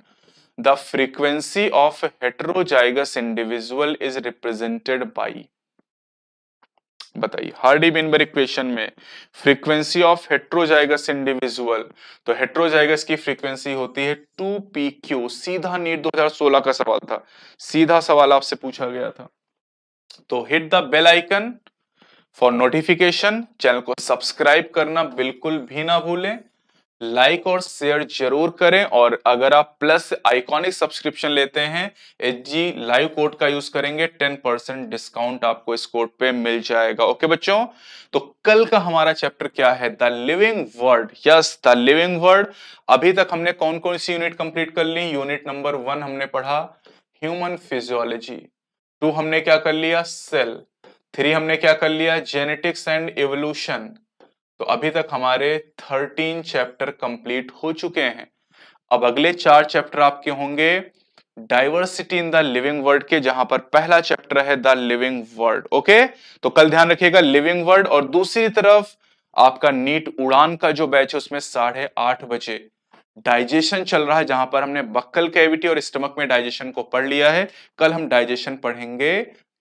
B: the frequency of heterozygous individual is represented by बताइए हार्डी बिनबर इक्वेशन में फ्रीक्वेंसी ऑफ हेट्रोजाइगस इंडिविजुअल तो हेट्रोजाइगस की फ्रीक्वेंसी होती है टू पी क्यू सीधा नीट 2016 का सवाल था सीधा सवाल आपसे पूछा गया था तो hit the bell icon for notification channel को सब्सक्राइब करना बिल्कुल भी ना भूलें लाइक और शेयर जरूर करें और अगर आप प्लस आइकॉनिक सब्सक्रिप्शन लेते हैं एच जी लाइव कोड का यूज करेंगे टेन परसेंट डिस्काउंट आपको इस कोड पे मिल जाएगा ओके बच्चों तो कल का हमारा चैप्टर क्या है the living world yes the living world अभी तक हमने कौन कौन सी यूनिट कंप्लीट कर ली यूनिट नंबर वन हमने पढ़ा ह्यूमन फिजियोलॉजी टू हमने क्या कर लिया सेल थ्री हमने क्या कर लिया जेनेटिक्स एंड एवोल्यूशन तो अभी तक हमारे थर्टीन चैप्टर कंप्लीट हो चुके हैं अब अगले चार चैप्टर आपके होंगे diversity in the living world के जहां पर पहला चैप्टर है द लिविंग वर्ड ओके तो कल ध्यान रखिएगा लिविंग वर्ड और दूसरी तरफ आपका नीट उड़ान का जो बैच है उसमें साढ़े आठ बजे डाइजेशन चल रहा है जहां पर हमने बक्कल कैविटी और स्टमक में डाइजेशन को पढ़ लिया है कल हम डाइजेशन पढ़ेंगे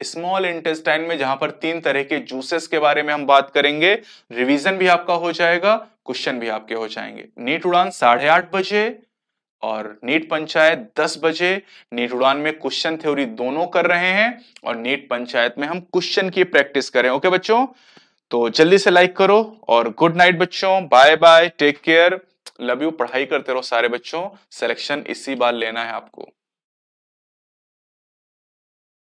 B: स्मॉल इंटेस्टाइन में जहां पर तीन तरह के जूसेस के बारे में हम बात करेंगे रिवीजन भी आपका हो जाएगा क्वेश्चन भी आपके हो जाएंगे नीट उड़ान साढ़े आठ बजे और नीट पंचायत दस बजे नीट उड़ान में क्वेश्चन थ्योरी दोनों कर रहे हैं और नीट पंचायत में हम क्वेश्चन की प्रैक्टिस करें ओके बच्चों तो जल्दी से लाइक करो और गुड नाइट बच्चों bye bye take care love you पढ़ाई करते रहो सारे बच्चों
A: सिलेक्शन इसी बार लेना है आपको